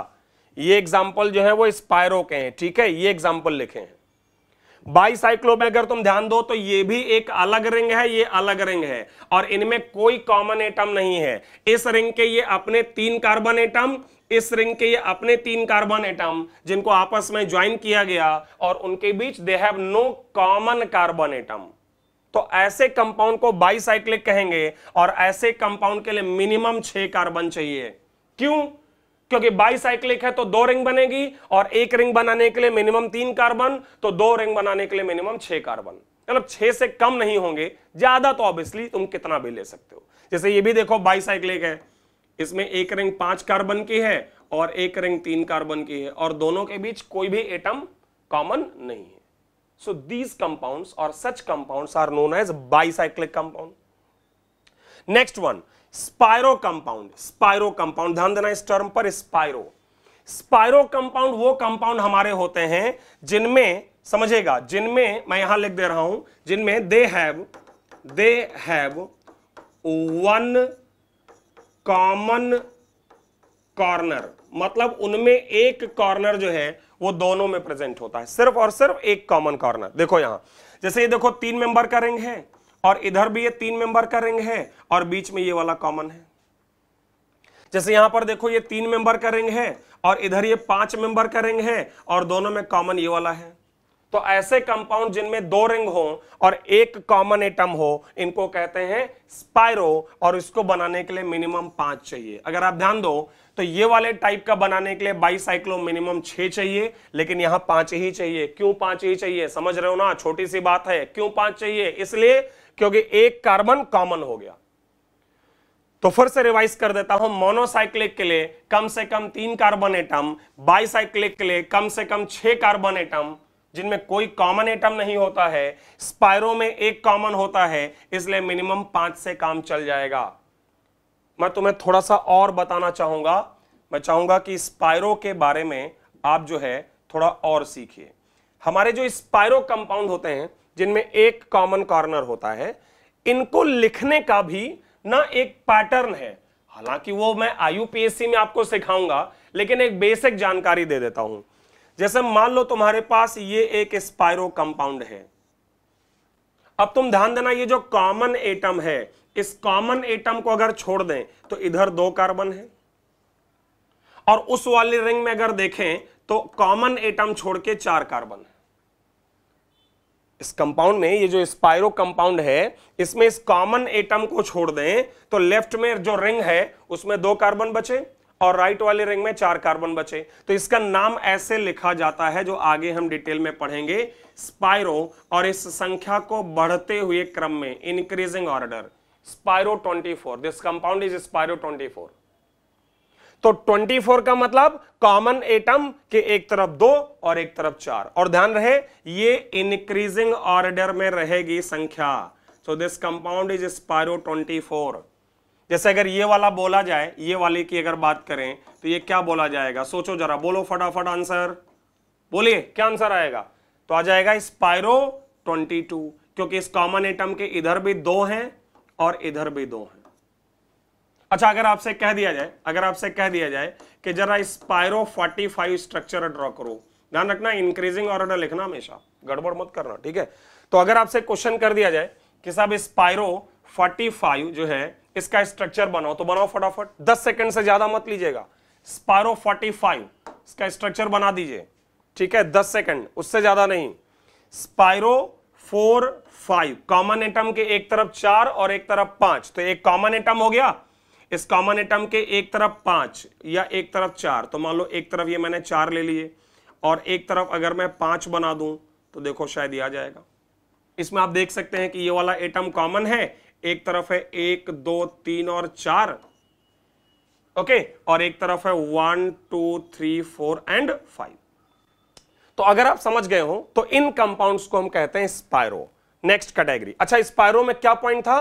ये एग्जाम्पल जो है वो स्पायरो के हैं ठीक है ये एग्जाम्पल लिखे हैं बाईसाइक्लो में अगर तुम ध्यान दो तो ये भी एक अलग रिंग है ये अलग रिंग है और इनमें कोई कॉमन एटम नहीं है इस रिंग के ये अपने तीन कार्बन एटम इस रिंग के ये अपने तीन कार्बन एटम जिनको आपस में ज्वाइन किया गया और उनके बीच they have no common carbon atom तो ऐसे कंपाउंड को बाइसाइक्लिक कहेंगे और ऐसे कंपाउंड के लिए मिनिमम छह कार्बन चाहिए क्यों क्योंकि बाइसाइक्लिक है तो दो रिंग बनेगी और एक रिंग बनाने के लिए मिनिमम तीन कार्बन तो दो रिंग बनाने के लिए मिनिमम छह कार्बन मतलब छह से कम नहीं होंगे ज्यादा तो ऑब्वियसली तुम कितना भी ले सकते हो जैसे ये भी देखो बाइसाइक्लिक है इसमें एक रिंग पांच कार्बन की है और एक रिंग तीन कार्बन की है और दोनों के बीच कोई भी एटम कॉमन नहीं है सो दीज कंपाउंड्स और such compounds are known as bicyclic compound next one spiro compound spiro compound ध्यान देना इस टर्म पर स्पायरो स्पायरो कंपाउंड वो कंपाउंड हमारे होते हैं जिनमें समझेगा जिनमें मैं यहां लिख दे रहा हूं जिनमें they have they have one common corner मतलब उनमें एक कॉर्नर जो है वो दोनों में प्रेजेंट होता है सिर्फ और सिर्फ एक कॉमन कॉर्नर देखो यहां जैसे ये देखो तीन मेंबर का रिंग है और इधर भी ये तीन मेंबर का रिंग है और बीच में ये वाला कॉमन है जैसे यहां पर देखो ये तीन मेंबर का रिंग है और इधर ये पांच मेंबर का रिंग है और दोनों में कॉमन ये वाला है तो ऐसे कंपाउंड जिनमें दो रिंग हो और एक कॉमन एटम हो इनको कहते हैं स्पायरो और इसको बनाने के लिए मिनिमम पांच चाहिए अगर आप ध्यान दो तो ये वाले टाइप का बनाने के लिए बाईसाइक्लो मिनिमम छह चाहिए लेकिन यहां पांच ही चाहिए क्यों पांच ही चाहिए समझ रहे हो ना छोटी सी बात है क्यों पांच चाहिए इसलिए क्योंकि एक कार्बन कॉमन हो गया तो फिर से रिवाइज कर देता हूं मोनोसाइक्लिक के लिए कम से कम तीन कार्बन एटम बाईसाइक्लिक के लिए कम से कम छह कार्बन एटम जिनमें कोई कॉमन एटम नहीं होता है स्पायरो में एक कॉमन होता है इसलिए मिनिमम पांच से काम चल जाएगा मैं तुम्हें थोड़ा सा और बताना चाहूंगा मैं चाहूंगा कि स्पायरो के बारे में आप जो है थोड़ा और सीखिए हमारे जो स्पायरो कंपाउंड होते हैं जिनमें एक कॉमन कॉर्नर होता है इनको लिखने का भी ना एक पैटर्न है हालांकि वो मैं आईयूपीएससी में आपको सिखाऊंगा लेकिन एक बेसिक जानकारी दे देता हूं जैसे मान लो तुम्हारे पास ये एक स्पायरो कंपाउंड है अब तुम ध्यान देना ये जो कॉमन एटम है इस कॉमन एटम को अगर छोड़ दें तो इधर दो कार्बन है और उस वाली रिंग में अगर देखें तो कॉमन एटम छोड़ के चार कार्बन है इस कंपाउंड में ये जो स्पायरो कंपाउंड है इसमें इस कॉमन एटम को छोड़ दें तो लेफ्ट में जो रिंग है उसमें दो कार्बन बचे और राइट वाले रिंग में चार कार्बन बचे तो इसका नाम ऐसे लिखा जाता है जो आगे हम डिटेल में पढ़ेंगे स्पायरो और इस संख्या को बढ़ते हुए क्रम में increasing order spiro 24 this compound is spiro 24 तो 24 का मतलब कॉमन एटम के एक तरफ दो और एक तरफ चार और ध्यान रहे ये इंक्रीजिंग ऑर्डर में रहेगी संख्या so this compound is spiro 24 जैसे अगर ये वाला बोला जाए ये वाले की अगर बात करें तो ये क्या बोला जाएगा सोचो जरा बोलो फटाफट आंसर बोलिए क्या आंसर आएगा तो आ जाएगा स्पायरो 22 क्योंकि इस कॉमन एटम के इधर भी दो हैं और इधर भी दो हैं अच्छा अगर आपसे कह दिया जाए अगर आपसे कह दिया जाए कि जरा स्पायरो 45 स्ट्रक्चर ड्रॉ करो ध्यान रखना इंक्रीजिंग ऑर्डर लिखना हमेशा गड़बड़ मत करना ठीक है तो अगर आपसे क्वेश्चन कर दिया जाए कि साहब स्पायरो 45 जो है इसका स्ट्रक्चर बनाओ तो बनाओ फटाफट दस सेकंड से ज्यादा मत लीजिएगा स्पारो फोर्टी फाइव इसका स्ट्रक्चर बना दीजिए ठीक है दस सेकंड उससे ज्यादा नहीं spiro four five common atom के एक तरफ चार और एक तरफ पांच तो एक कॉमन एटम हो गया इस कॉमन एटम के एक तरफ पांच या एक तरफ चार तो मान लो एक तरफ ये मैंने चार ले लिए और एक तरफ अगर मैं पांच बना दूं तो देखो शायद ये आ जाएगा इसमें आप देख सकते हैं कि ये वाला एटम कॉमन है एक तरफ है एक दो तीन और चार ओके और एक तरफ है one two three four and five तो अगर आप समझ गए हो तो इन कंपाउंड्स को हम कहते हैं स्पायरो नेक्स्ट कैटेगरी अच्छा स्पायरो में क्या पॉइंट था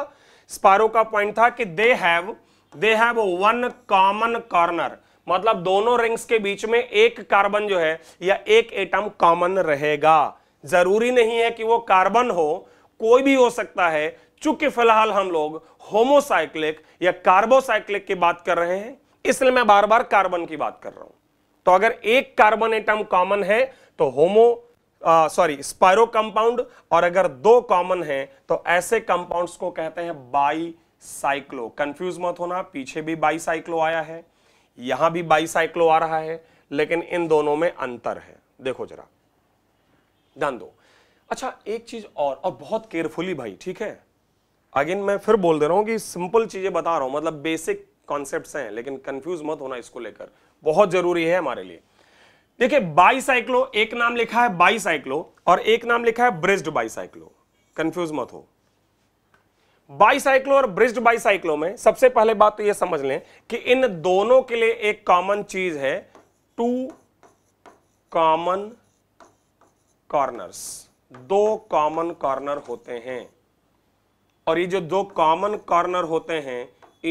स्पायरो का पॉइंट था कि they have they have one common corner मतलब दोनों रिंग्स के बीच में एक कार्बन जो है या एक एटम कॉमन रहेगा जरूरी नहीं है कि वो कार्बन हो कोई भी हो सकता है चूंकि फिलहाल हम लोग होमोसाइक्लिक या कार्बोसाइक्लिक की बात कर रहे हैं इसलिए मैं बार बार कार्बन की बात कर रहा हूं तो अगर एक कार्बन एटम कॉमन है तो होमो सॉरी स्पायरो कंपाउंड और अगर दो कॉमन है तो ऐसे कंपाउंड्स को कहते हैं बाई साइक्लो कंफ्यूज मत होना पीछे भी बाई साइक्लो आया है यहां भी बाई साइक्लो आ रहा है लेकिन इन दोनों में अंतर है देखो जरा ध्यान दो अच्छा एक चीज और और बहुत केयरफुली भाई ठीक है अगेन मैं फिर बोल दे रहा हूँ कि सिंपल चीज़ें बता रहा हूँ मतलब बेसिक कॉन्सेप्ट हैं लेकिन कंफ्यूज मत होना इसको लेकर बहुत ज़रूरी है हमारे लिए देखिए बाईसाइक्लो एक नाम लिखा है बाईसाइक्लो और एक नाम लिखा है ब्रिस्ड बाईसाइक्लो कंफ्यूज मत हो बाईसाइक्लो और ब्रिस्ड बाईसाइक्लो में सबसे पहले बात तो यह समझ लें कि इन दोनों के लिए एक कॉमन चीज है टू कॉमन कॉर्नर्स दो कॉमन कॉर्नर होते हैं और ये जो दो कॉमन कॉर्नर होते हैं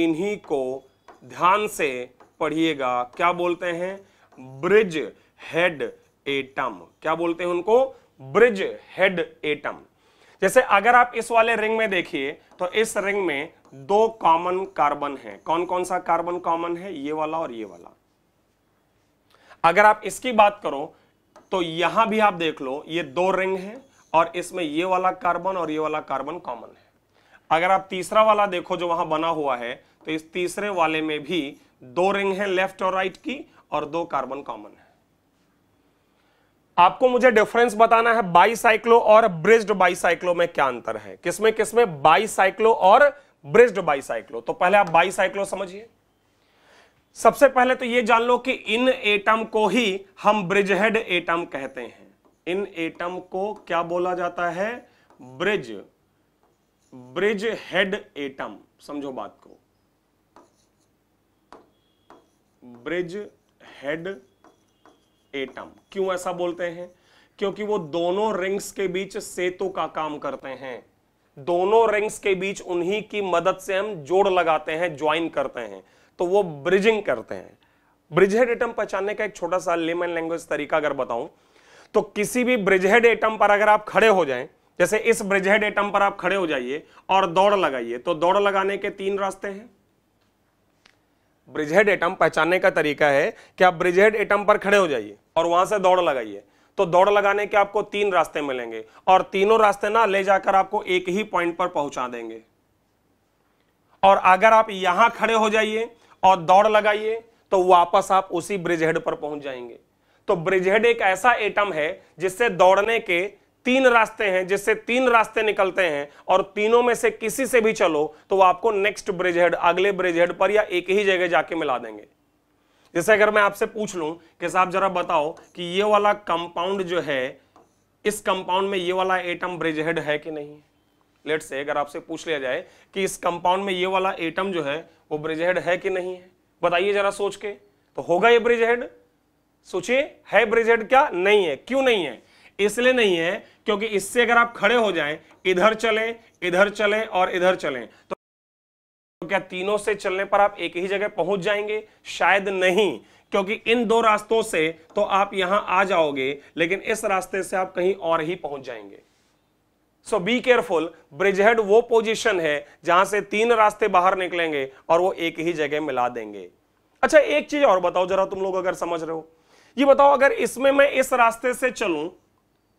इन्हीं को ध्यान से पढ़िएगा क्या बोलते हैं ब्रिज हेड एटम क्या बोलते हैं उनको ब्रिज हेड एटम जैसे अगर आप इस वाले रिंग में देखिए तो इस रिंग में दो कॉमन कार्बन है कौन कौन सा कार्बन कॉमन है ये वाला और ये वाला अगर आप इसकी बात करो तो यहां भी आप देख लो ये दो रिंग है और इसमें ये वाला कार्बन और ये वाला कार्बन कॉमन है अगर आप तीसरा वाला देखो जो वहां बना हुआ है तो इस तीसरे वाले में भी दो रिंग है लेफ्ट और राइट की और दो कार्बन कॉमन है आपको मुझे डिफरेंस बताना है बाईसाइक्लो और ब्रिज्ड बाईसाइक्लो में क्या अंतर है किसमें किसमें बाईसाइक्लो और ब्रिज्ड बाईसाइक्लो तो पहले आप बाईसाइक्लो समझिए सबसे पहले तो यह जान लो कि इन एटम को ही हम ब्रिजहेड एटम कहते हैं इन एटम को क्या बोला जाता है ब्रिज ब्रिज हेड एटम समझो बात को ब्रिज हेड एटम क्यों ऐसा बोलते हैं क्योंकि वो दोनों रिंग्स के बीच सेतु का काम करते हैं दोनों रिंग्स के बीच उन्हीं की मदद से हम जोड़ लगाते हैं ज्वाइन करते हैं तो वो ब्रिजिंग करते हैं ब्रिजहेड एटम पहचानने का एक छोटा सा लेमन लैंग्वेज तरीका अगर बताऊं तो किसी भी ब्रिजहेड एटम पर अगर आप खड़े हो जाएं जैसे इस ब्रिजहेड एटम पर आप खड़े हो जाइए और दौड़ लगाइए तो दौड़ लगाने के तीन रास्ते हैं ब्रिजहेड एटम पहचानने का तरीका है कि आप ब्रिजहेड एटम पर खड़े हो जाइए और वहां से दौड़ लगाइए तो दौड़ लगाने के आपको तीन रास्ते मिलेंगे और तीनों रास्ते ना ले जाकर आपको एक ही पॉइंट पर पहुंचा देंगे और अगर आप यहां खड़े हो जाइए और दौड़ लगाइए तो वापस आप उसी ब्रिजहेड पर पहुंच जाएंगे तो ब्रिजहेड एक ऐसा एटम है जिससे दौड़ने के तीन रास्ते हैं जिससे तीन रास्ते निकलते हैं और तीनों में से किसी से भी चलो तो वो आपको नेक्स्ट ब्रिज हेड अगले ब्रिज हेड पर या एक ही जगह जाके मिला देंगे जैसे अगर मैं आपसे पूछ लूं कि साहब जरा बताओ कि ये वाला कंपाउंड जो है इस कंपाउंड में ये वाला एटम ब्रिज हेड है कि नहीं लेट से अगर आपसे पूछ लिया जाए कि इस कंपाउंड में ये वाला एटम जो है वो ब्रिज हेड है कि नहीं है बताइए जरा सोच के तो होगा ये ब्रिज हेड सोचिए है ब्रिज हेड क्या नहीं है क्यों नहीं है इसलिए नहीं है क्योंकि इससे अगर आप खड़े हो जाएं इधर चलें इधर चलें और इधर चलें तो क्या तीनों से चलने पर आप एक ही जगह पहुंच जाएंगे शायद नहीं क्योंकि इन दो रास्तों से तो आप यहां आ जाओगे लेकिन इस रास्ते से आप कहीं और ही पहुंच जाएंगे सो बी केयरफुल ब्रिजहेड वो पोजीशन है जहां से तीन रास्ते बाहर निकलेंगे और वो एक ही जगह मिला देंगे अच्छा एक चीज और बताओ जरा तुम लोग अगर समझ रहे हो ये बताओ अगर इसमें मैं इस रास्ते से चलूं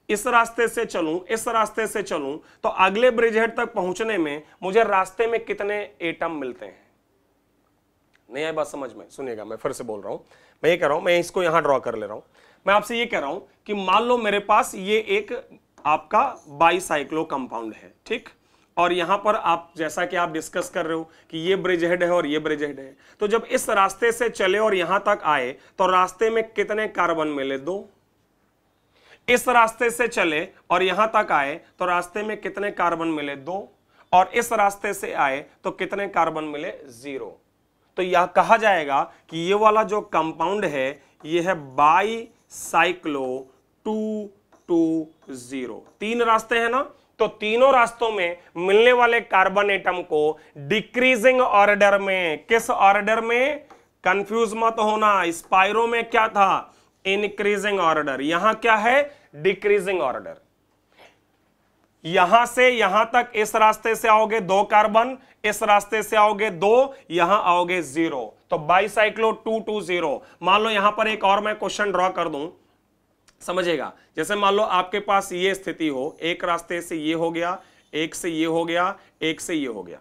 इस रास्ते से चलूं इस रास्ते से चलूं तो अगले ब्रिज हेड तक पहुंचने में मुझे रास्ते में कितने एटम मिलते हैं नहीं आई बात समझ में सुनिएगा मैं फिर से बोल रहा हूं मैं ये कह रहा हूं मैं इसको यहां ड्रॉ कर ले रहा हूं मैं आपसे ये कह रहा हूं कि मान लो मेरे पास ये एक आपका बाईसाइक्लो कंपाउंड है ठीक और यहां पर आप जैसा कि आप डिस्कस कर रहे हो कि ये ब्रिज हेड है और ये ब्रिज हेड है तो जब इस रास्ते से चले और यहां तक आए तो रास्ते में कितने कार्बन मिले दो इस रास्ते से चले और यहां तक आए तो रास्ते में कितने कार्बन मिले दो और इस रास्ते से आए तो कितने कार्बन मिले जीरो तो यह कहा जाएगा कि ये वाला जो कंपाउंड है ये है bicyclo two two zero तीन रास्ते हैं ना तो तीनों रास्तों में मिलने वाले कार्बन एटम को डिक्रीजिंग ऑर्डर में किस ऑर्डर में कंफ्यूज मत होना स्पाइरो में क्या था इंक्रीजिंग ऑर्डर यहां क्या है डिक्रीजिंग ऑर्डर यहां से यहां तक इस रास्ते से आओगे दो कार्बन इस रास्ते से आओगे दो यहां आओगे जीरो तो बाईसाइक्लो टू टू जीरो मान लो यहां पर एक और मैं क्वेश्चन ड्रॉ कर दूं समझेगा जैसे मान लो आपके पास ये स्थिति हो एक रास्ते से ये हो गया एक से ये हो गया एक से ये हो गया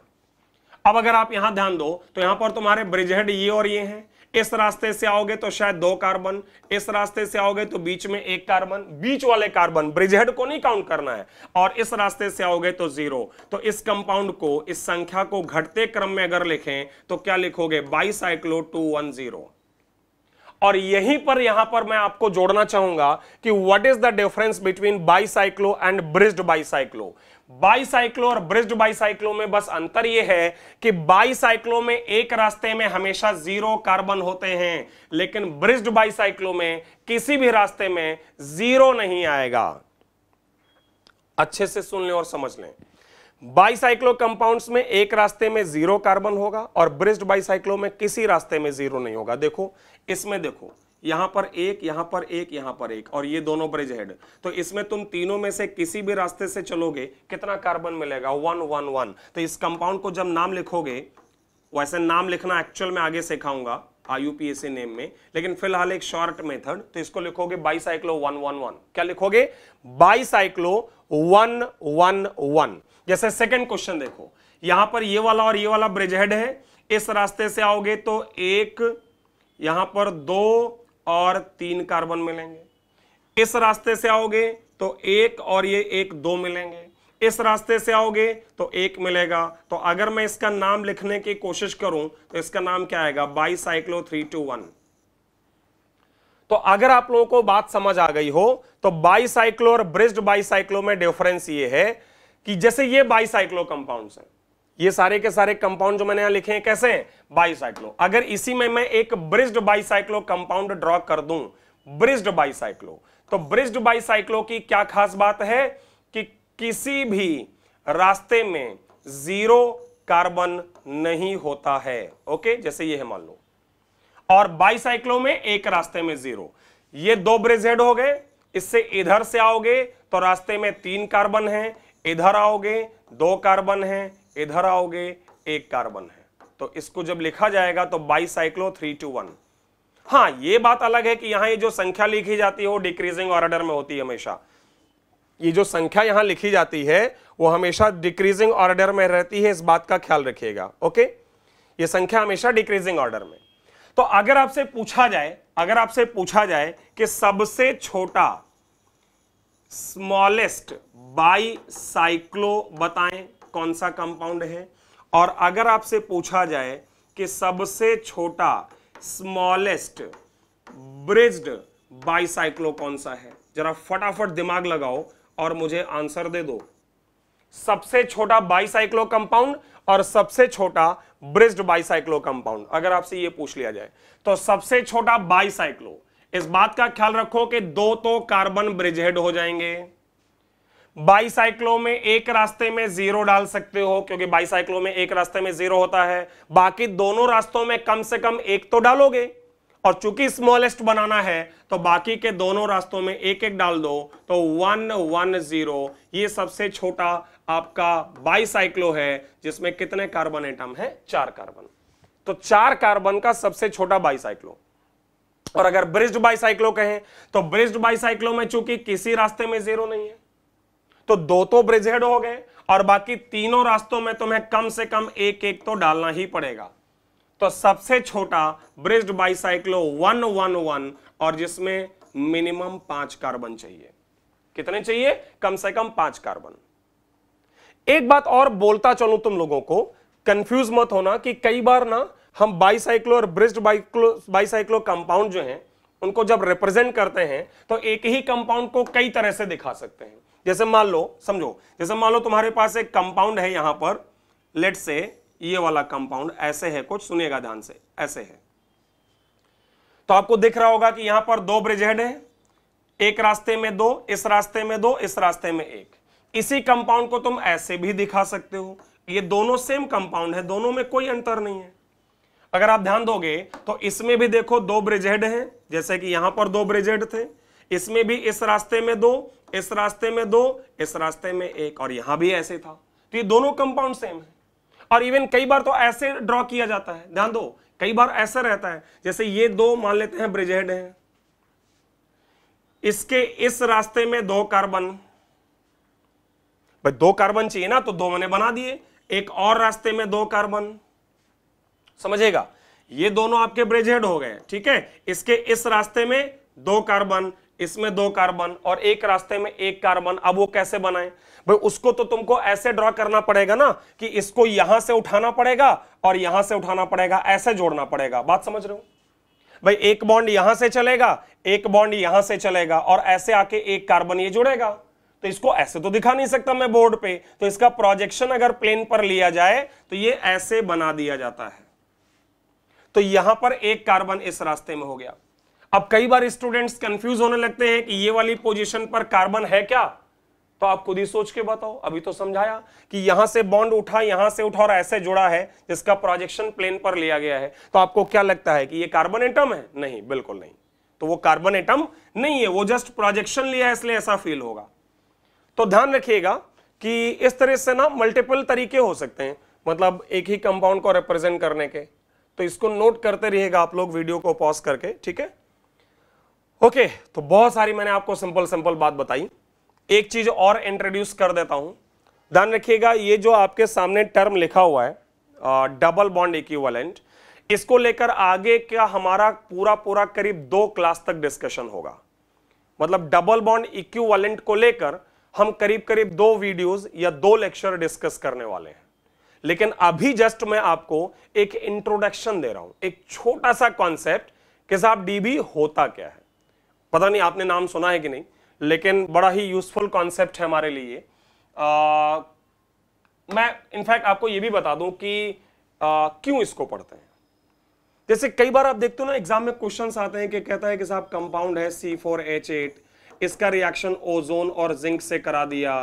अब अगर आप यहां ध्यान दो तो यहां पर तुम्हारे ब्रिजहेड ये और ये हैं इस रास्ते से आओगे तो शायद दो कार्बन इस रास्ते से आओगे तो बीच में एक कार्बन बीच वाले कार्बन ब्रिज हेड को नहीं काउंट करना है और इस रास्ते से आओगे तो जीरो तो इस कंपाउंड को इस संख्या को घटते क्रम में अगर लिखें तो क्या लिखोगे बाईसाइक्लो टू वन जीरो और यहीं पर यहां पर मैं आपको जोड़ना चाहूंगा कि what is the difference between bicyclo and bridged bicyclo bicyclo और ब्रिज बाईसाइक्लो में बस अंतर यह है कि बाईसाइक्लो में एक रास्ते में हमेशा जीरो कार्बन होते हैं लेकिन ब्रिज बाईसाइक्लो में किसी भी रास्ते में जीरो नहीं आएगा अच्छे से सुन लें और समझ लें बाईसाइक्लो कंपाउंड्स में एक रास्ते में जीरो कार्बन होगा और ब्रिज बाईसाइक्लो में किसी रास्ते में जीरो नहीं होगा देखो इसमें देखो यहां पर एक यहां पर एक यहां पर एक और ये दोनों ब्रिज हेड तो इसमें तुम तीनों में से किसी भी रास्ते से चलोगे कितना कार्बन मिलेगा वन वन वन तो इस कंपाउंड को जब नाम लिखोगे वैसे नाम लिखना एक्चुअल में आगे सिखाऊंगा आईयूपीएससी नेम में लेकिन फिलहाल एक शॉर्ट मेथड तो इसको लिखोगे बाईसाइक्लो वन वन वन क्या लिखोगे बाईसाइक्लो वन वन वन जैसे सेकेंड क्वेश्चन देखो यहां पर ये वाला और ये वाला ब्रिज हेड है इस रास्ते से आओगे तो एक यहां पर दो और तीन कार्बन मिलेंगे इस रास्ते से आओगे तो एक और ये एक दो मिलेंगे इस रास्ते से आओगे तो एक मिलेगा तो अगर मैं इसका नाम लिखने की कोशिश करूं तो इसका नाम क्या आएगा bicyclo three two one तो अगर आप लोगों को बात समझ आ गई हो तो बाईसाइक्लो और ब्रिस्ड बाईसाइक्लो में डिफरेंस ये है कि जैसे ये बाईसाइक्लो कंपाउंड्स हैं ये सारे के सारे कंपाउंड जो मैंने यहां लिखे हैं कैसे हैं बाईसाइक्लो अगर इसी में मैं एक ब्रिज्ड बाईसाइक्लो कंपाउंड ड्रॉ कर दूं ब्रिज्ड बाईसाइक्लो तो ब्रिज्ड बाईसाइक्लो की क्या खास बात है कि किसी भी रास्ते में जीरो कार्बन नहीं होता है ओके जैसे ये है मान लो और बाईसाइक्लो में एक रास्ते में जीरो ये दो ब्रिज हेड हो गए इससे इधर से आओगे तो रास्ते में तीन कार्बन है इधर आओगे दो कार्बन है इधर आओगे एक कार्बन है तो इसको जब लिखा जाएगा तो bicyclo three two one हाँ ये बात अलग है कि यहां ये जो संख्या लिखी जाती है वो डिक्रीजिंग ऑर्डर में होती है हमेशा ये जो संख्या यहां लिखी जाती है वो हमेशा डिक्रीजिंग ऑर्डर में रहती है इस बात का ख्याल रखिएगा ओके ये संख्या हमेशा डिक्रीजिंग ऑर्डर में तो अगर आपसे पूछा जाए अगर आपसे पूछा जाए कि सबसे छोटा स्मॉलेस्ट बाई साइक्लो बताएं कौन सा कंपाउंड है और अगर आपसे पूछा जाए कि सबसे छोटा स्मॉलेस्ट ब्रिज्ड बाईसाइक्लो कौन सा है जरा फटाफट दिमाग लगाओ और मुझे आंसर दे दो सबसे छोटा बाईसाइक्लो कंपाउंड और सबसे छोटा ब्रिज्ड बाईसाइक्लो कंपाउंड अगर आपसे यह पूछ लिया जाए तो सबसे छोटा बाईसाइक्लो इस बात का ख्याल रखो कि दो तो कार्बन ब्रिजहेड हो जाएंगे बाईसाइक्लो में एक रास्ते में जीरो डाल सकते हो क्योंकि बाईसाइक्लो में एक रास्ते में जीरो होता है बाकी दोनों रास्तों में कम से कम एक तो डालोगे और चूंकि स्मॉलेस्ट बनाना है तो बाकी के दोनों रास्तों में एक एक डाल दो तो वन वन जीरो ये सबसे छोटा आपका बाईसाइक्लो है जिसमें कितने कार्बन एटम है चार कार्बन तो चार कार्बन का सबसे छोटा बाईसाइक्लो और अगर ब्रिज्ड बाईसाइक्लो कहें तो ब्रिज्ड बाईसाइक्लो में चूंकि किसी रास्ते में जीरो नहीं है तो दो तो ब्रिज हेड हो गए और बाकी तीनों रास्तों में तुम्हें कम से कम एक एक तो डालना ही पड़ेगा तो सबसे छोटा bridge bicyclo one one one और जिसमें मिनिमम पांच कार्बन चाहिए कितने चाहिए कम से कम पांच कार्बन एक बात और बोलता चलू तुम लोगों को कंफ्यूज मत होना कि कई बार ना हम बाइसाइक्लो और ब्रिज बाइक्लो बाइसाइक्लो कंपाउंड जो है उनको जब रिप्रेजेंट करते हैं तो एक ही कंपाउंड को कई तरह से दिखा सकते हैं जैसे मान लो समझो जैसे मान लो तुम्हारे पास एक कंपाउंड है यहां पर लेट से ये वाला कंपाउंड ऐसे है कुछ सुनेगा ध्यान से ऐसे है तो आपको दिख रहा होगा कि यहां पर दो ब्रिज हेड है एक रास्ते में दो इस रास्ते में दो इस रास्ते में एक इसी कंपाउंड को तुम ऐसे भी दिखा सकते हो ये दोनों सेम कंपाउंड है दोनों में कोई अंतर नहीं है अगर आप ध्यान दोगे तो इसमें भी देखो दो ब्रिज हेड जैसे कि यहां पर दो ब्रिज हेड थे इसमें भी इस रास्ते में दो इस रास्ते में दो इस रास्ते में एक और यहां भी ऐसे था तो ये दोनों कंपाउंड सेम है और इवन कई बार तो ऐसे ड्रॉ किया जाता है ध्यान दो कई बार ऐसा रहता है जैसे ये दो मान लेते हैं ब्रिज हेड है इसके इस रास्ते में दो कार्बन भाई दो कार्बन चाहिए ना तो दो मैंने बना दिए एक और रास्ते में दो कार्बन समझेगा ये दोनों आपके ब्रिज हेड हो गए ठीक है इसके इस रास्ते में दो कार्बन इसमें दो कार्बन और एक रास्ते में एक कार्बन अब वो कैसे बनाए भाई उसको तो तुमको ऐसे ड्रॉ करना पड़ेगा ना कि इसको यहां से उठाना पड़ेगा और यहां से उठाना पड़ेगा ऐसे जोड़ना पड़ेगा बात समझ रहे हो भाई एक बॉन्ड यहां से चलेगा एक बॉन्ड यहां से चलेगा और ऐसे आके एक कार्बन ये जुड़ेगा तो इसको ऐसे तो दिखा नहीं सकता मैं बोर्ड पे तो इसका प्रोजेक्शन अगर प्लेन पर लिया जाए तो ये ऐसे बना दिया जाता है तो यहां पर एक कार्बन इस रास्ते में हो गया अब कई बार स्टूडेंट्स कंफ्यूज होने लगते हैं कि ये वाली पोजीशन पर कार्बन है क्या तो आप खुद ही सोच के बताओ अभी तो समझाया कि यहां से बॉन्ड उठा यहां से उठा और ऐसे जुड़ा है जिसका प्रोजेक्शन प्लेन पर लिया गया है तो आपको क्या लगता है कि यह कार्बन एटम है नहीं बिल्कुल नहीं तो वो कार्बन एटम नहीं है वो जस्ट प्रोजेक्शन लिया है इसलिए ऐसा फील होगा तो ध्यान रखिएगा कि इस तरह से ना मल्टीपल तरीके हो सकते हैं मतलब एक ही कंपाउंड को रिप्रेजेंट करने के तो इसको नोट करते रहिएगा आप लोग वीडियो को पॉज करके ठीक है ओके okay, तो बहुत सारी मैंने आपको सिंपल सिंपल बात बताई एक चीज और इंट्रोड्यूस कर देता हूं ध्यान रखिएगा ये जो आपके सामने टर्म लिखा हुआ है आ, डबल बॉन्ड इक्विवेलेंट इसको लेकर आगे क्या हमारा पूरा पूरा करीब दो क्लास तक डिस्कशन होगा मतलब डबल बॉन्ड इक्विवेलेंट को लेकर हम करीब करीब दो वीडियोस या दो लेक्चर डिस्कस करने वाले हैं लेकिन अभी जस्ट मैं आपको एक इंट्रोडक्शन दे रहा हूं एक छोटा सा कॉन्सेप्ट कि साहब डीबी होता क्या है पता नहीं आपने नाम सुना है कि नहीं लेकिन बड़ा ही यूजफुल कॉन्सेप्ट है हमारे लिए आ, मैं इनफैक्ट आपको ये भी बता दूं कि क्यों इसको पढ़ते हैं जैसे कई बार आप देखते हो ना एग्जाम में क्वेश्चंस आते हैं कि कहता है कि साहब कंपाउंड है सी फोर एच एट इसका रिएक्शन ओजोन और जिंक से करा दिया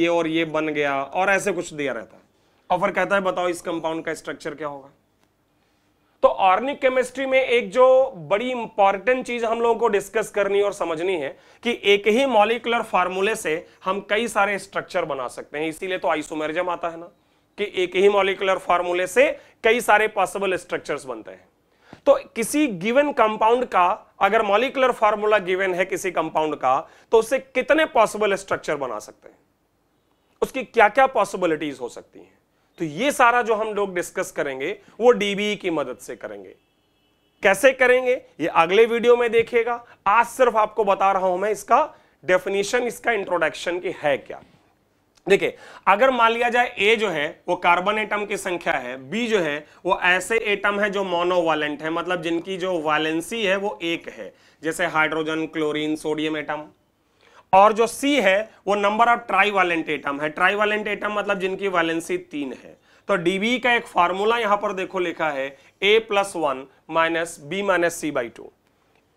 ये और ये बन गया और ऐसे कुछ दिया रहता है और फिर कहता है बताओ इस कंपाउंड का स्ट्रक्चर क्या होगा तो ऑर्गेनिक केमिस्ट्री में एक जो बड़ी इंपॉर्टेंट चीज हम लोगों को डिस्कस करनी और समझनी है कि एक ही मॉलिकुलर फार्मूले से हम कई सारे स्ट्रक्चर बना सकते हैं इसीलिए तो आइसोमेरिज्म आता है ना कि एक ही मॉलिकुलर फार्मूले से कई सारे पॉसिबल स्ट्रक्चर्स बनते हैं तो किसी गिवन कंपाउंड का अगर मॉलिकुलर फार्मूला गिवन है किसी कंपाउंड का तो उससे कितने पॉसिबल स्ट्रक्चर बना सकते हैं उसकी क्या क्या पॉसिबिलिटीज हो सकती हैं तो ये सारा जो हम लोग डिस्कस करेंगे वो डीबी e की मदद से करेंगे कैसे करेंगे ये अगले वीडियो में देखेगा आज सिर्फ आपको बता रहा हूं मैं इसका डेफिनेशन इसका इंट्रोडक्शन की है क्या देखिए अगर मान लिया जाए ए जो है वो कार्बन एटम की संख्या है बी जो है वो ऐसे एटम है जो मोनोवालेंट है मतलब जिनकी जो वैलेंसी है वो एक है जैसे हाइड्रोजन क्लोरीन सोडियम एटम और जो सी है वो number of trivalent atom है ट्राई वालेंट एटम मतलब जिनकी वैलेंसी तीन है तो डीबी का एक फॉर्मूला यहां पर देखो लिखा है A plus one minus B minus C by two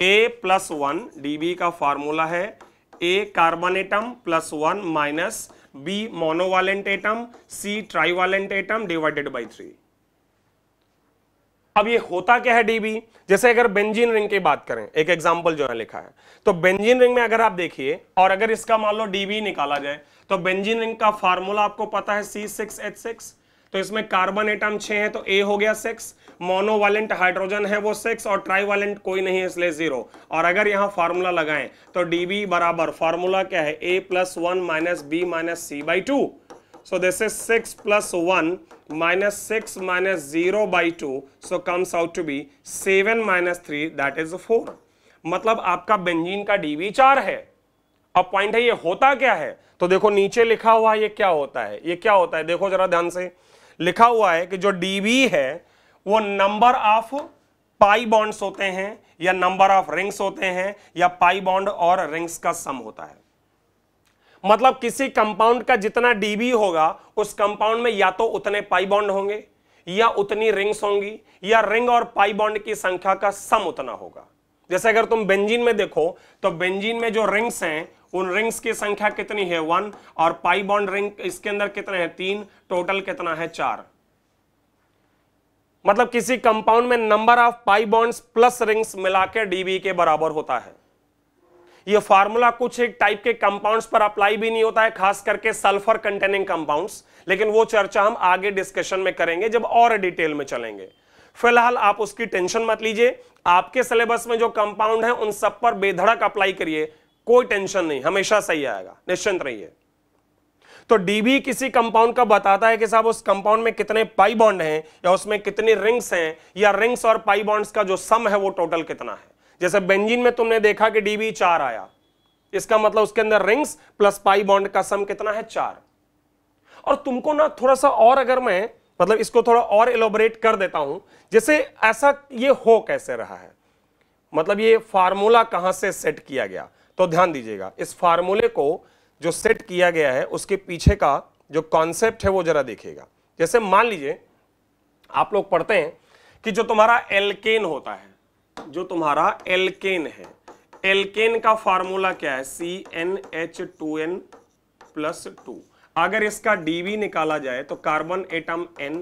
A plus one DB का फॉर्मूला है A carbon atom plus one minus B monovalent atom C trivalent atom divided by three अब ये होता क्या है डीबी जैसे अगर बेंजीन रिंग की बात करें एक एग्जाम्पल जो है लिखा है तो बेंजीन रिंग में अगर आप देखिए और अगर इसका मान लो डीबी निकाला जाए तो बेंजीन रिंग का फार्मूला आपको पता है सी सिक्स एच सिक्स तो इसमें कार्बन एटम छे हैं तो ए हो गया सिक्स मोनोवालेंट हाइड्रोजन है वो सिक्स और ट्राईवालेंट कोई नहीं है इसलिए जीरो और अगर यहां फार्मूला लगाएं तो डीबी बराबर फार्मूला क्या है A plus one minus B minus C by two so this is six plus one minus 6 minus 0 by 2 so comes out to be 7 minus 3 that is 4 मतलब आपका बेंजीन का डीवी चार है अब पॉइंट है ये होता क्या है तो देखो नीचे लिखा हुआ है ये क्या होता है ये क्या होता है देखो जरा ध्यान से लिखा हुआ है कि जो डीवी है वो नंबर ऑफ पाई बॉन्ड्स होते हैं या नंबर ऑफ रिंग्स होते हैं या पाई बॉन्ड और रिंग्स का सम होता है मतलब किसी कंपाउंड का जितना डीबी होगा उस कंपाउंड में या तो उतने पाई बॉन्ड होंगे या उतनी रिंग्स होंगी या रिंग और पाई बॉन्ड की संख्या का सम उतना होगा जैसे अगर तुम बेंजीन में देखो तो बेंजीन में जो रिंग्स हैं उन रिंग्स की संख्या कितनी है वन और पाई बॉन्ड रिंग इसके अंदर कितने हैं तीन टोटल कितना है चार मतलब किसी कंपाउंड में number of pi bonds plus rings मिलाकर डीबी के बराबर होता है ये फार्मूला कुछ एक टाइप के कंपाउंड्स पर अप्लाई भी नहीं होता है खास करके सल्फर कंटेनिंग कंपाउंड्स लेकिन वो चर्चा हम आगे डिस्कशन में करेंगे जब और डिटेल में चलेंगे फिलहाल आप उसकी टेंशन मत लीजिए आपके सिलेबस में जो कंपाउंड है उन सब पर बेधड़क अप्लाई करिए कोई टेंशन नहीं हमेशा सही आएगा निश्चिंत रहिए तो डीबी किसी कंपाउंड का बताता है कि साहब उस कंपाउंड में कितने पाई बॉन्ड हैं या उसमें कितनी रिंग्स हैं या रिंग्स और पाई बॉन्ड्स का जो सम है वो टोटल कितना है जैसे बेंजीन में तुमने देखा कि डीबी चार आया इसका मतलब उसके अंदर रिंग्स प्लस पाई बॉन्ड का सम कितना है चार और तुमको ना थोड़ा सा और अगर मैं मतलब इसको थोड़ा और इलोबरेट कर देता हूं जैसे ऐसा ये हो कैसे रहा है मतलब ये फार्मूला कहां से सेट किया गया तो ध्यान दीजिएगा इस फार्मूले को जो सेट किया गया है उसके पीछे का जो कॉन्सेप्ट है वो जरा देखिएगा जैसे मान लीजिए आप लोग पढ़ते हैं कि जो तुम्हारा एलकेन होता है जो तुम्हारा एल्केन है एल्केन का फॉर्मूला क्या है C N H two N plus two अगर इसका डीबी निकाला जाए तो carbon atom N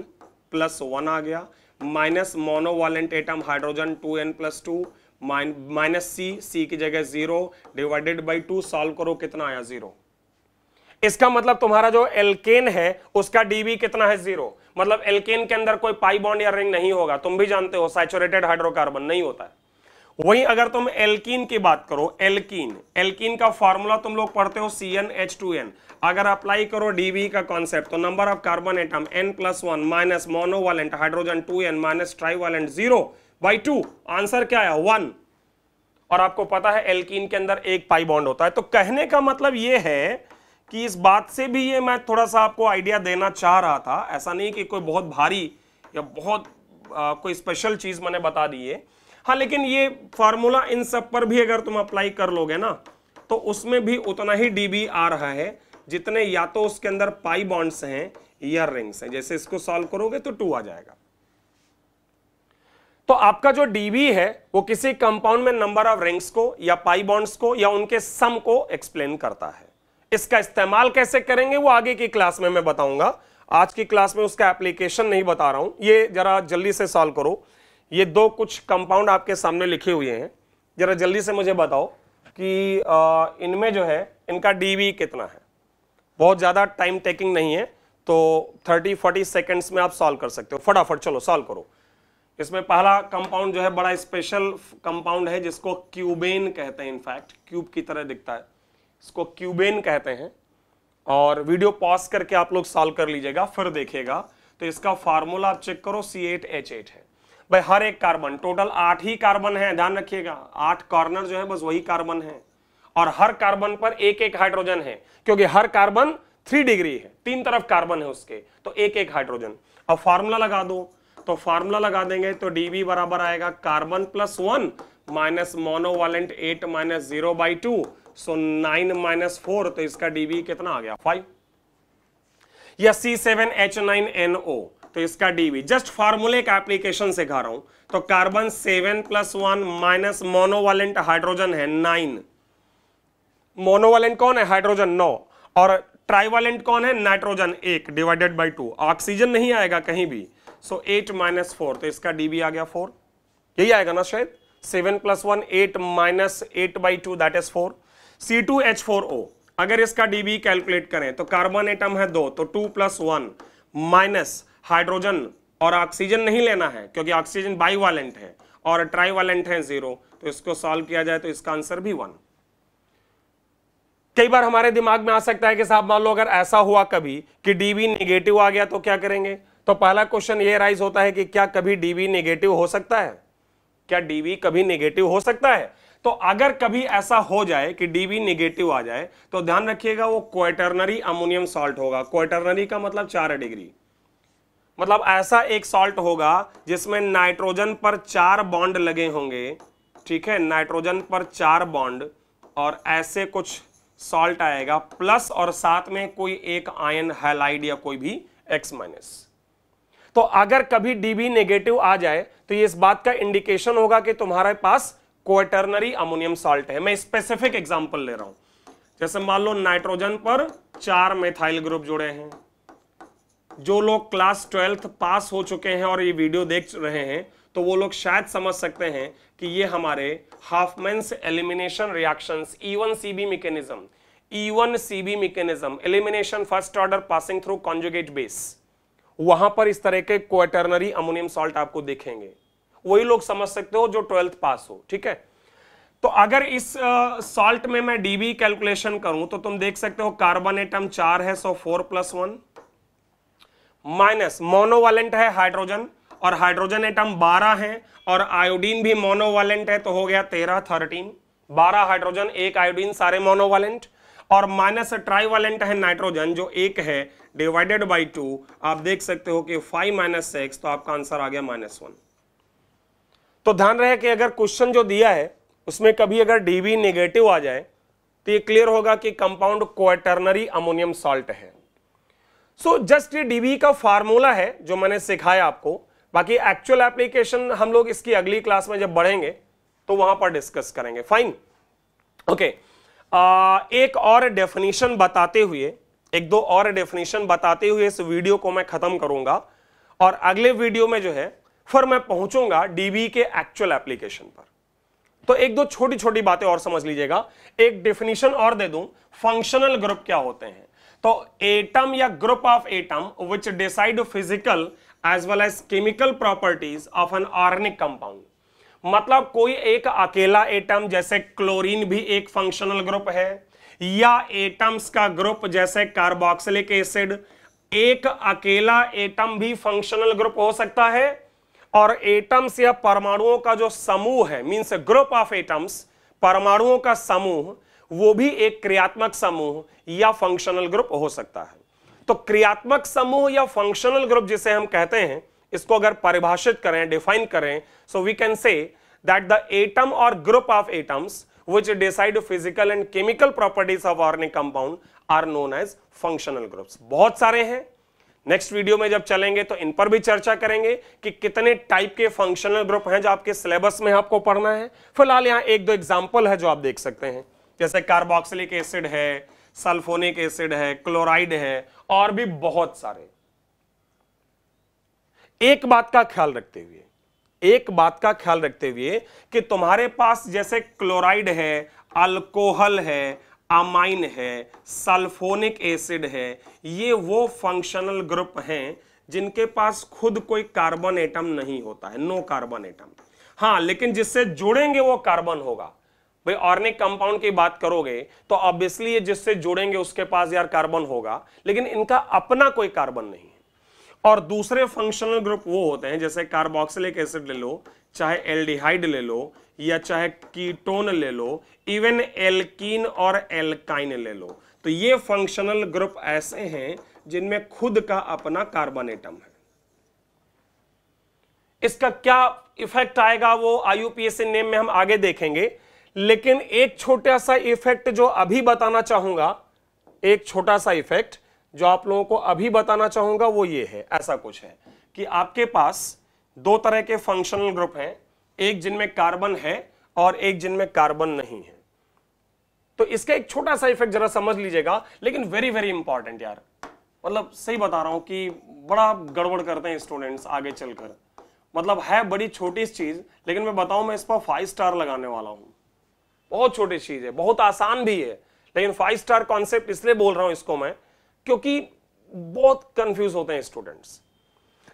plus one आ गया minus monovalent atom hydrogen two N plus two minus C C की जगह zero divided by two solve करो कितना आया जीरो इसका मतलब तुम्हारा जो एल्केन है उसका डीवी कितना है जीरो मतलब एल्केन के अंदर कोई पाई बॉन्ड या रिंग नहीं होगा तुम भी जानते हो सैचुरेटेड हाइड्रोकार्बन नहीं होता है वहीं अगर तुम एल्कीन की बात करो एल्कीन एल्कीन का फॉर्मूला तुम लोग पढ़ते हो C N H two N अगर अप्लाई करो डीबी का कॉन्सेप्ट तो number of carbon atom N plus one minus monovalent hydrogen two N minus trivalent zero by two answer क्या है वन और आपको पता है एल्कीन के अंदर एक पाई बॉन्ड होता है तो कहने का मतलब यह है कि इस बात से भी ये मैं थोड़ा सा आपको आइडिया देना चाह रहा था ऐसा नहीं कि कोई बहुत भारी या बहुत आ, कोई स्पेशल चीज़ मैंने बता दी है हाँ लेकिन ये फार्मूला इन सब पर भी अगर तुम अप्लाई कर लोगे ना तो उसमें भी उतना ही डीबी आ रहा है जितने या तो उसके अंदर पाई बॉन्ड्स हैं ईयर रिंग्स हैं जैसे इसको सॉल्व करोगे तो टू आ जाएगा तो आपका जो डीबी है वो किसी कंपाउंड में नंबर ऑफ रिंग्स को या पाई बॉन्ड्स को या उनके सम को एक्सप्लेन करता है इसका इस्तेमाल कैसे करेंगे वो आगे की क्लास में मैं बताऊंगा आज की क्लास में उसका एप्लीकेशन नहीं बता रहा हूं ये जरा जल्दी से सॉल्व करो ये दो कुछ कंपाउंड आपके सामने लिखे हुए हैं जरा जल्दी से मुझे बताओ कि इनमें जो है इनका डी कितना है बहुत ज़्यादा टाइम टेकिंग नहीं है तो 30 40 सेकेंड्स में आप सॉल्व कर सकते हो फटाफट चलो सॉल्व करो इसमें पहला कंपाउंड जो है बड़ा स्पेशल कंपाउंड है जिसको क्यूबेन कहते हैं इनफैक्ट क्यूब की तरह दिखता है इसको क्यूबेन कहते हैं और वीडियो पॉज करके आप लोग सॉल्व कर लीजिएगा फिर देखिएगा तो इसका फार्मूला आप चेक करो सी एट एच एट है भाई हर एक कार्बन टोटल आठ ही कार्बन है ध्यान रखिएगा आठ कॉर्नर जो है बस वही कार्बन है और हर कार्बन पर एक एक हाइड्रोजन है क्योंकि हर कार्बन थ्री डिग्री है तीन तरफ कार्बन है उसके तो एक एक हाइड्रोजन अब फार्मूला लगा दो तो फार्मूला लगा देंगे तो डीबी बराबर आएगा carbon plus one minus monovalent eight minus zero by two so nine minus four तो इसका डीबी कितना आ गया फाइव या C seven H nine N O तो इसका डीबी जस्ट फॉर्मूले का एप्लीकेशन से खा रहा हूं तो carbon seven plus one minus monovalent hydrogen है नाइन मोनोवालेंट कौन है हाइड्रोजन नौ और ट्राइवालेंट कौन है नाइट्रोजन एक डिवाइडेड बाई टू ऑक्सीजन नहीं आएगा कहीं भी सो एट माइनस फोर तो इसका डीबी आ गया फोर यही आएगा ना शायद seven plus one eight minus eight by two that is four C two H four O अगर इसका डीबी कैलकुलेट e करें तो कार्बन एटम है दो तो two plus one minus hydrogen और ऑक्सीजन नहीं लेना है क्योंकि ऑक्सीजन बाईवालेंट है और ट्राईवालेंट है जीरो तो इसको सॉल्व किया जाए तो इसका आंसर भी वन कई बार हमारे दिमाग में आ सकता है कि साहब मान लो अगर ऐसा हुआ कभी कि डीबी नेगेटिव e आ गया तो क्या करेंगे तो पहला क्वेश्चन ये राइज होता है कि क्या कभी डीबी नेगेटिव e हो सकता है क्या डीबी कभी नेगेटिव हो सकता है तो अगर कभी ऐसा हो जाए कि डीबी निगेटिव आ जाए तो ध्यान रखिएगा वो क्वेटरनरी अमोनियम सॉल्ट होगा क्वेटरनरी का मतलब चार डिग्री मतलब ऐसा एक सॉल्ट होगा जिसमें नाइट्रोजन पर चार बॉन्ड लगे होंगे ठीक है नाइट्रोजन पर चार बॉन्ड और ऐसे कुछ सॉल्ट आएगा प्लस और साथ में कोई एक आयन हेलाइड या कोई भी एक्स माइनस तो अगर कभी डीबी नेगेटिव आ जाए तो ये इस बात का इंडिकेशन होगा कि तुम्हारे पास क्वेटरनरी अमोनियम सॉल्ट है मैं स्पेसिफिक एग्जाम्पल ले रहा हूं जैसे मान लो नाइट्रोजन पर चार मेथाइल ग्रुप जुड़े हैं जो लोग क्लास ट्वेल्थ पास हो चुके हैं और ये वीडियो देख रहे हैं तो वो लोग शायद समझ सकते हैं कि ये हमारे Hofmann's elimination reactions E one CB mechanism E one CB mechanism elimination first order passing through conjugate base वहां पर इस तरह के क्वेटरनरी अमोनियम सॉल्ट आपको देखेंगे वही लोग समझ सकते हो जो ट्वेल्थ पास हो ठीक है तो अगर इस सॉल्ट uh, में मैं डीबी कैलकुलेशन करूं तो तुम देख सकते हो कार्बन एटम चार है so four plus one minus monovalent है हाइड्रोजन और हाइड्रोजन एटम 12 है और आयोडीन भी मोनोवालेंट है तो हो गया 13 13 12 हाइड्रोजन एक आयोडीन सारे मोनोवालेंट और माइनस ट्राईवालेंट है नाइट्रोजन जो एक है डिवाइडेड बाई टू आप देख सकते हो कि फाइव माइनस सिक्स तो आपका आंसर आ गया माइनस वन तो ध्यान रहे कि अगर क्वेश्चन जो दिया है उसमें कभी अगर डीबी नेगेटिव आ जाए तो ये क्लियर होगा कि कंपाउंड क्वाटर्नरी अमोनियम सॉल्ट है सो जस्ट ये डीबी का फार्मूला है जो मैंने सिखाया आपको बाकी एक्चुअल एप्लीकेशन हम लोग इसकी अगली क्लास में जब बढ़ेंगे तो वहां पर डिस्कस करेंगे फाइन ओके okay. एक और डेफिनेशन बताते हुए एक दो और डेफिनेशन बताते हुए इस वीडियो को मैं खत्म करूंगा और अगले वीडियो में जो है फिर मैं पहुंचूंगा डीबी के एक्चुअल एप्लीकेशन पर तो एक दो छोटी छोटी बातें और समझ लीजिएगा एक डेफिनेशन और दे दूं फंक्शनल ग्रुप क्या होते हैं तो एटम या group of atom which decide physical as well as chemical properties of an organic compound मतलब कोई एक अकेला एटम जैसे क्लोरीन भी एक फंक्शनल ग्रुप है या एटम्स का ग्रुप जैसे कार्बोक्सिलिक एसिड एक अकेला एटम भी फंक्शनल ग्रुप हो सकता है और एटम्स या परमाणुओं का जो समूह है मीन्स ग्रुप ऑफ एटम्स परमाणुओं का समूह वो भी एक क्रियात्मक समूह या फंक्शनल ग्रुप हो सकता है तो क्रियात्मक समूह या फंक्शनल ग्रुप जिसे हम कहते हैं इसको अगर परिभाषित करें डिफाइन करें so we can say that the atom और group of atoms which decide physical and chemical properties of organic compound are known as functional groups बहुत सारे हैं नेक्स्ट वीडियो में जब चलेंगे तो इन पर भी चर्चा करेंगे कि कितने टाइप के फंक्शनल ग्रुप हैं जो आपके सिलेबस में आपको पढ़ना है फिलहाल यहाँ एक दो एग्जाम्पल है जो आप देख सकते हैं जैसे कार्बोक्सिलिक एसिड है सल्फोनिक एसिड है क्लोराइड है और भी बहुत सारे एक बात का ख्याल रखते हुए एक बात का ख्याल रखते हुए कि तुम्हारे पास जैसे क्लोराइड है अल्कोहल है अमाइन है सल्फोनिक एसिड है ये वो फंक्शनल ग्रुप हैं जिनके पास खुद कोई कार्बन एटम नहीं होता है नो कार्बन एटम हाँ लेकिन जिससे जुड़ेंगे वो कार्बन होगा भाई ऑर्गेनिक कंपाउंड की बात करोगे तो ऑब्वियसली ये जिससे जुड़ेंगे उसके पास यार कार्बन होगा लेकिन इनका अपना कोई कार्बन नहीं है और दूसरे फंक्शनल ग्रुप वो होते हैं जैसे कार्बोक्सिलिक एसिड ले लो चाहे एल्डिहाइड ले लो या चाहे कीटोन ले लो इवन एल्कीन और एल्काइन ले लो तो ये फंक्शनल ग्रुप ऐसे हैं जिनमें खुद का अपना कार्बन एटम है इसका क्या इफेक्ट आएगा वो आईयूपीएससी नेम में हम आगे देखेंगे लेकिन एक छोटा सा इफेक्ट जो अभी बताना चाहूंगा एक छोटा सा इफेक्ट जो आप लोगों को अभी बताना चाहूंगा वो ये है ऐसा कुछ है कि आपके पास दो तरह के फंक्शनल ग्रुप हैं एक जिनमें कार्बन है और एक जिनमें कार्बन नहीं है तो इसका एक छोटा सा इफेक्ट जरा समझ लीजिएगा लेकिन वेरी वेरी इंपॉर्टेंट यार मतलब सही बता रहा हूं कि बड़ा गड़बड़ करते हैं स्टूडेंट्स आगे चलकर मतलब है बड़ी छोटी चीज लेकिन मैं बताऊं मैं इस पर फाइव स्टार लगाने वाला हूं बहुत छोटी चीज है बहुत आसान भी है लेकिन फाइव स्टार कॉन्सेप्ट इसलिए बोल रहा हूं इसको मैं क्योंकि बहुत कंफ्यूज होते हैं स्टूडेंट्स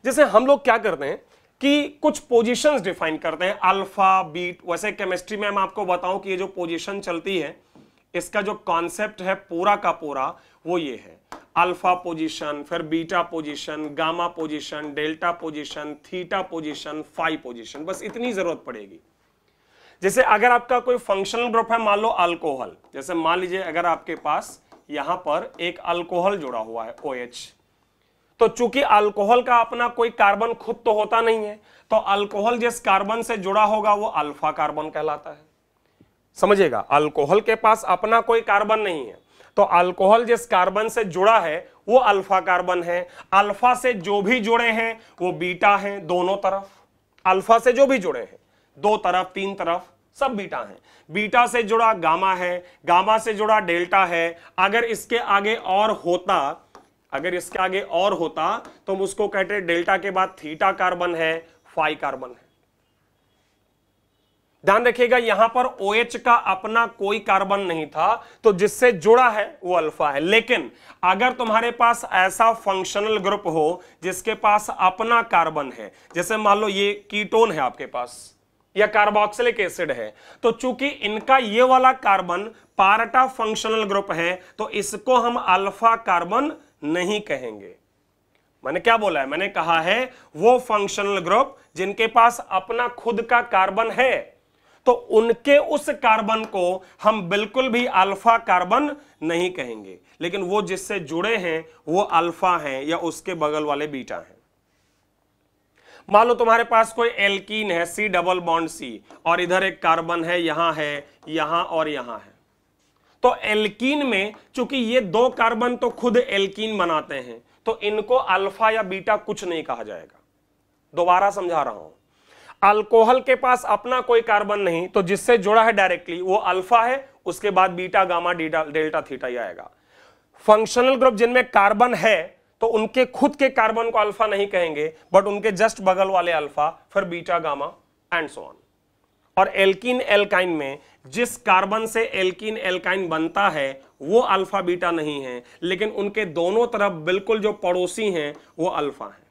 जैसे हम लोग क्या करते हैं कि कुछ पोजीशंस डिफाइन करते हैं अल्फा बीट वैसे केमिस्ट्री में मैं आपको बताऊं कि ये जो पोजीशन चलती है इसका जो कॉन्सेप्ट है पूरा का पूरा वो ये है अल्फा पोजीशन फिर beta position gamma position delta position theta position five position बस इतनी जरूरत पड़ेगी जैसे अगर आपका कोई फंक्शनल ग्रुप है मान लो अल्कोहल जैसे मान लीजिए अगर आपके पास यहां पर एक अल्कोहल जुड़ा हुआ है ओ OH, तो चूंकि अल्कोहल का अपना कोई कार्बन खुद तो होता नहीं है तो अल्कोहल जिस कार्बन से जुड़ा होगा वो अल्फा कार्बन कहलाता है समझिएगा अल्कोहल के पास अपना कोई कार्बन नहीं है तो अल्कोहल जिस कार्बन से जुड़ा है वो अल्फा कार्बन है अल्फा से जो भी जुड़े हैं वो बीटा हैं दोनों तरफ अल्फा से जो भी जुड़े हैं दो तरफ तीन तरफ सब बीटा है बीटा से जुड़ा गामा है गामा से जुड़ा डेल्टा है अगर इसके आगे और होता अगर इसके आगे और होता तो हम उसको कहते डेल्टा के बाद थीटा कार्बन है फाइव कार्बन है ध्यान रखिएगा यहां पर ओ OH का अपना कोई कार्बन नहीं था तो जिससे जुड़ा है वो अल्फा है लेकिन अगर तुम्हारे पास ऐसा फंक्शनल ग्रुप हो जिसके पास अपना कार्बन है जैसे मान लो ये कीटोन है आपके पास या कार्बोक्सिलिक एसिड है तो चूंकि इनका ये वाला कार्बन पार्टा फंक्शनल ग्रुप है तो इसको हम अल्फा कार्बन नहीं कहेंगे मैंने क्या बोला है मैंने कहा है वो फंक्शनल ग्रुप जिनके पास अपना खुद का कार्बन है तो उनके उस कार्बन को हम बिल्कुल भी अल्फा कार्बन नहीं कहेंगे लेकिन वो जिससे जुड़े हैं वो अल्फा हैं या उसके बगल वाले बीटा हैं मान लो तुम्हारे पास कोई एल्कीन है सी डबल बॉन्ड सी और इधर एक कार्बन है यहां है यहां और यहां है तो एल्कीन में चूंकि ये दो कार्बन तो खुद एल्कीन बनाते हैं तो इनको अल्फा या बीटा कुछ नहीं कहा जाएगा दोबारा समझा रहा हूं अल्कोहल के पास अपना कोई कार्बन नहीं तो जिससे जुड़ा है डायरेक्टली वो अल्फा है उसके बाद बीटा गामा डेल्टा थीटा ही आएगा फंक्शनल ग्रुप जिनमें कार्बन है तो उनके खुद के कार्बन को अल्फा नहीं कहेंगे बट उनके जस्ट बगल वाले अल्फा फिर beta gamma and so on और एल्किन एल्काइन में जिस कार्बन से एल्किन एल्काइन बनता है वो अल्फा बीटा नहीं है लेकिन उनके दोनों तरफ बिल्कुल जो पड़ोसी हैं वो अल्फा है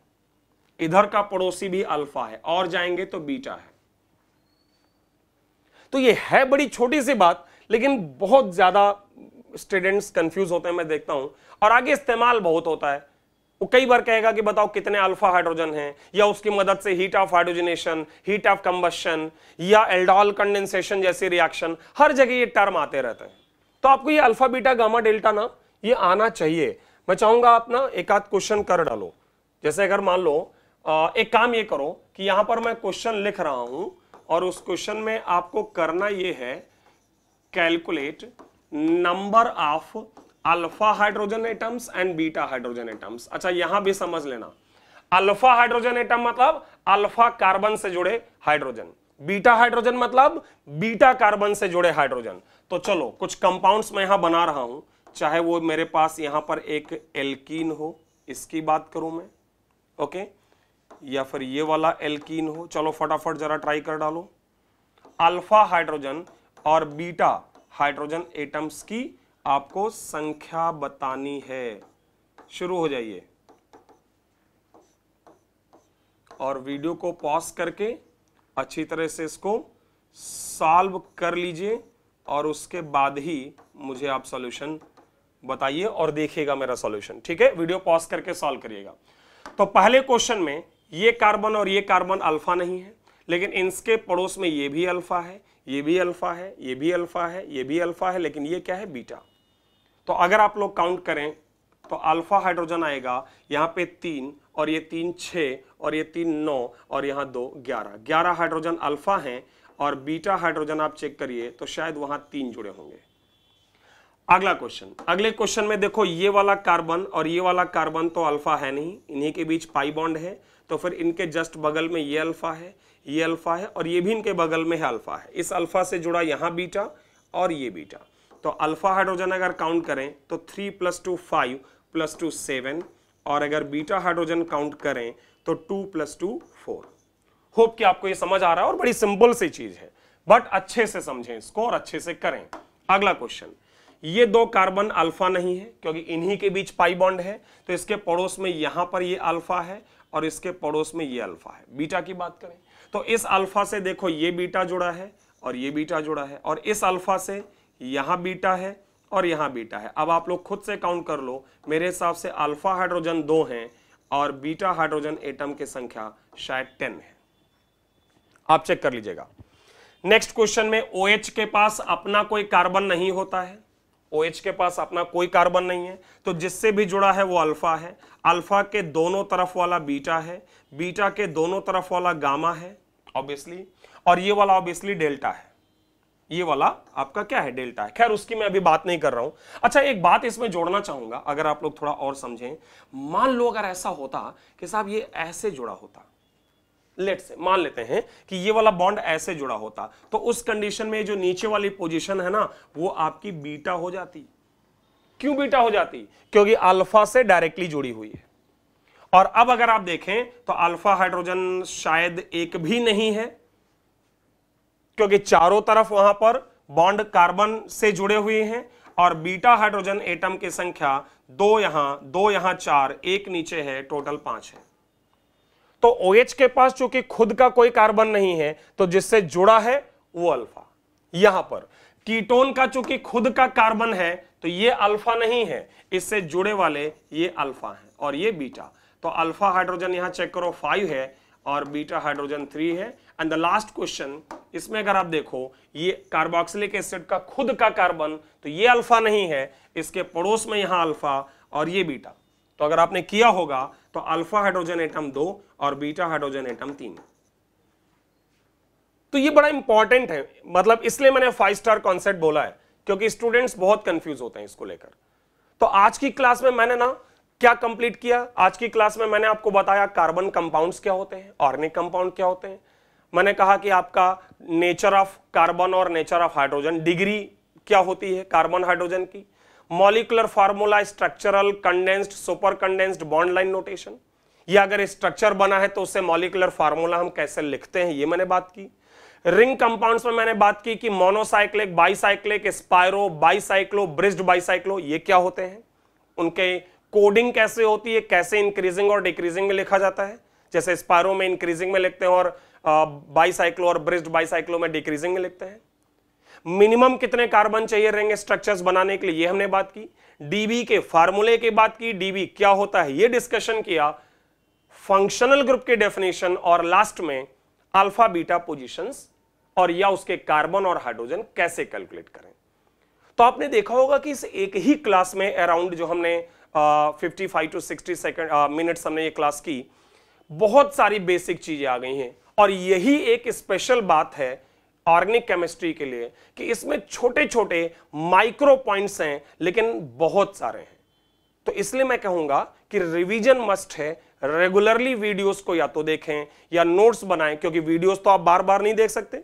इधर का पड़ोसी भी अल्फा है और जाएंगे तो बीटा है तो ये है बड़ी छोटी सी बात लेकिन बहुत ज्यादा स्टूडेंट्स कंफ्यूज होते हैं मैं देखता हूं और आगे इस्तेमाल बहुत होता है वो कई बार कहेगा कि बताओ कितने अल्फा हाइड्रोजन हैं या उसकी मदद से heat of hydrogenation heat of combustion या एल्डोल कंडेंसेशन जैसी रिएक्शन हर जगह ये टर्म आते रहते हैं तो आपको ये अल्फा बीटा गामा डेल्टा ना ये आना चाहिए मैं चाहूंगा आप ना एक आध क्वेश्चन कर डालो जैसे अगर मान लो एक काम ये करो कि यहां पर मैं क्वेश्चन लिख रहा हूं और उस क्वेश्चन में आपको करना यह है calculate number of alpha hydrogen atoms and beta hydrogen atoms अच्छा यहां भी समझ लेना अल्फा हाइड्रोजन एटम मतलब अल्फा कार्बन से जुड़े हाइड्रोजन बीटा हाइड्रोजन मतलब बीटा कार्बन से जुड़े हाइड्रोजन तो चलो कुछ कंपाउंड्स मैं यहां बना रहा हूं चाहे वो मेरे पास यहां पर एक एल्कीन हो इसकी बात करूं मैं ओके या फिर ये वाला एल्कीन हो चलो फटाफट जरा ट्राई कर डालो अल्फा हाइड्रोजन और बीटा हाइड्रोजन एटम्स की आपको संख्या बतानी है शुरू हो जाइए और वीडियो को पॉज करके अच्छी तरह से इसको सॉल्व कर लीजिए और उसके बाद ही मुझे आप सॉल्यूशन बताइए और देखिएगा मेरा सॉल्यूशन ठीक है वीडियो पॉज करके सॉल्व करिएगा तो पहले क्वेश्चन में ये कार्बन और ये कार्बन अल्फा नहीं है लेकिन इसके पड़ोस में ये भी अल्फा है ये भी अल्फा है ये भी अल्फा है ये भी अल्फा है लेकिन ये क्या है बीटा तो अगर आप लोग काउंट करें तो अल्फा हाइड्रोजन आएगा यहां पे तीन और ये तीन छ और ये तीन नौ और यहां दो ग्यारह ग्यारह हाइड्रोजन अल्फा हैं और बीटा हाइड्रोजन आप चेक करिए तो शायद वहां तीन जुड़े होंगे अगला क्वेश्चन अगले क्वेश्चन में देखो ये वाला कार्बन और ये वाला कार्बन तो अल्फा है नहीं इन्हीं के बीच पाई बॉन्ड है तो फिर इनके जस्ट बगल में ये अल्फा है ये अल्फा है और ये भी इनके बगल में है अल्फा है इस अल्फा से जुड़ा यहां बीटा और ये बीटा तो अल्फा हाइड्रोजन अगर काउंट करें तो three plus two five plus two seven और अगर बीटा हाइड्रोजन काउंट करें तो two plus two four hope कि आपको ये समझ आ रहा है और बड़ी सिंपल सी चीज है बट अच्छे से समझें इसको और अच्छे से करें अगला क्वेश्चन ये दो कार्बन अल्फा नहीं है क्योंकि इन्हीं के बीच पाई बॉन्ड है तो इसके पड़ोस में यहां पर ये अल्फा है और इसके पड़ोस में ये अल्फा है बीटा की बात करें तो इस अल्फा से देखो ये बीटा जुड़ा है और ये बीटा जुड़ा है और इस अल्फा से यहां बीटा है और यहां बीटा है अब आप लोग खुद से काउंट कर लो मेरे हिसाब से अल्फा हाइड्रोजन दो हैं और बीटा हाइड्रोजन एटम की संख्या शायद टेन है आप चेक कर लीजिएगा नेक्स्ट क्वेश्चन में ओ OH के पास अपना कोई कार्बन नहीं होता है ओ OH के पास अपना कोई कार्बन नहीं है तो जिससे भी जुड़ा है वो अल्फा है अल्फा के दोनों तरफ वाला बीटा है बीटा के दोनों तरफ वाला गामा है ऑब्वियसली और ये वाला ऑब्वियसली डेल्टा है ये वाला आपका क्या है डेल्टा है खैर उसकी मैं अभी बात नहीं कर रहा हूं अच्छा एक बात इसमें जोड़ना चाहूंगा अगर आप लोग थोड़ा और समझें मान लो अगर ऐसा होता कि साहब ये ऐसे जुड़ा होता लेट से मान लेते हैं कि ये वाला बॉन्ड ऐसे जुड़ा होता तो उस कंडीशन में जो नीचे वाली पोजिशन है ना वो आपकी बीटा हो जाती क्यों बीटा हो जाती क्योंकि अल्फा से डायरेक्टली जुड़ी हुई है और अब अगर आप देखें तो अल्फा हाइड्रोजन शायद एक भी नहीं है क्योंकि चारों तरफ वहां पर बॉन्ड कार्बन से जुड़े हुए हैं और बीटा हाइड्रोजन एटम की संख्या दो यहां दो यहां चार एक नीचे है टोटल पांच है तो ओ OH के पास चूंकि खुद का कोई कार्बन नहीं है तो जिससे जुड़ा है वो अल्फा यहां पर कीटोन का चूंकि खुद का कार्बन है तो ये अल्फा नहीं है इससे जुड़े वाले ये अल्फा है और ये बीटा तो अल्फा हाइड्रोजन यहां चेक करो फाइव है और बीटा हाइड्रोजन थ्री है एंड द लास्ट क्वेश्चन इसमें अगर आप देखो ये कार्बोक्सिलिक एसिड का खुद का कार्बन तो ये अल्फा नहीं है इसके पड़ोस में यहां अल्फा और ये बीटा तो अगर आपने किया होगा तो अल्फा हाइड्रोजन एटम दो और बीटा हाइड्रोजन एटम तीन तो ये बड़ा इंपॉर्टेंट है मतलब इसलिए मैंने फाइव स्टार कॉन्सेप्ट बोला है क्योंकि स्टूडेंट्स बहुत कंफ्यूज होते हैं इसको लेकर तो आज की क्लास में मैंने ना क्या कंप्लीट किया आज की क्लास में मैंने आपको बताया कार्बन कंपाउंड्स क्या होते हैं ऑर्गेनिक कंपाउंड क्या होते हैं मैंने कहा कि आपका नेचर ऑफ कार्बन और नेचर ऑफ हाइड्रोजन डिग्री क्या होती है कार्बन हाइड्रोजन की molecular formula structural condensed super condensed bond line notation या अगर स्ट्रक्चर बना है तो उससे मॉलिकुलर फार्मूला हम कैसे लिखते हैं ये मैंने बात की रिंग कंपाउंड्स में मैंने बात की कि monocyclic bicyclic spiro bicyclo bridged bicyclo ये क्या होते हैं उनके कोडिंग कैसे होती है कैसे इंक्रीजिंग और डिक्रीजिंग में लिखा जाता है जैसे स्पारो में इंक्रीजिंग में लिखते हैं और बाईसाइक्लो और ब्रिज बाईसाइक्लो में डिक्रीजिंग में लिखते हैं मिनिमम कितने कार्बन चाहिए रहेंगे स्ट्रक्चर्स बनाने के लिए ये हमने बात की डीबी के फार्मूले की बात की डीबी क्या होता है ये डिस्कशन किया फंक्शनल ग्रुप के डेफिनेशन और लास्ट में अल्फा बीटा पोजीशंस और या उसके कार्बन और हाइड्रोजन कैसे कैलकुलेट करें तो आपने देखा होगा कि इस एक ही क्लास में अराउंड जो हमने fifty five to sixty second minutes हमने ये क्लास की बहुत सारी बेसिक चीज़ें आ गई हैं और यही एक स्पेशल बात है ऑर्गेनिक केमिस्ट्री के लिए कि इसमें छोटे छोटे माइक्रो पॉइंट्स हैं लेकिन बहुत सारे हैं तो इसलिए मैं कहूंगा कि रिवीजन मस्ट है रेगुलरली वीडियोस को या तो देखें या नोट्स बनाएं क्योंकि वीडियोस तो आप बार बार नहीं देख सकते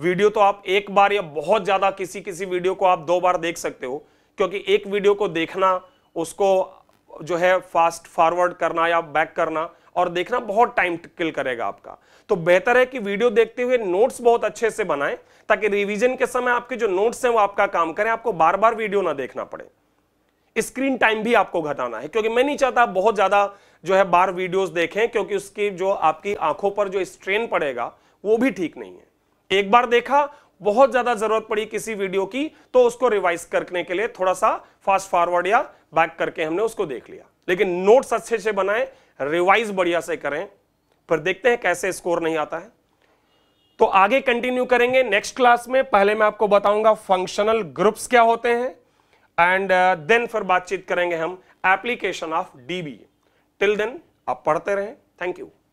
वीडियो तो आप एक बार या बहुत ज्यादा किसी किसी वीडियो को आप दो बार देख सकते हो क्योंकि एक वीडियो को देखना उसको जो है फास्ट फॉरवर्ड करना या बैक करना और देखना बहुत टाइम किल करेगा आपका तो बेहतर है कि वीडियो देखते हुए नोट्स बहुत अच्छे से बनाएं ताकि रिवीजन के समय आपके जो नोट्स हैं वो आपका काम करें आपको बार बार वीडियो ना देखना पड़े स्क्रीन टाइम भी आपको घटाना है क्योंकि मैं नहीं चाहता बहुत ज्यादा जो है बार वीडियोस देखें क्योंकि उसकी जो आपकी आंखों पर जो स्ट्रेन पड़ेगा वो भी ठीक नहीं है एक बार देखा बहुत ज्यादा जरूरत पड़ी किसी वीडियो की तो उसको रिवाइज करने के लिए थोड़ा सा फास्ट फॉरवर्ड या बैक करके हमने उसको देख लिया लेकिन नोट्स अच्छे से बनाए रिवाइज बढ़िया से करें पर देखते हैं कैसे स्कोर नहीं आता है तो आगे कंटिन्यू करेंगे नेक्स्ट क्लास में पहले मैं आपको बताऊंगा फंक्शनल ग्रुप्स क्या होते हैं एंड देन uh, फिर बातचीत करेंगे हम application of DB till then आप पढ़ते रहें थैंक यू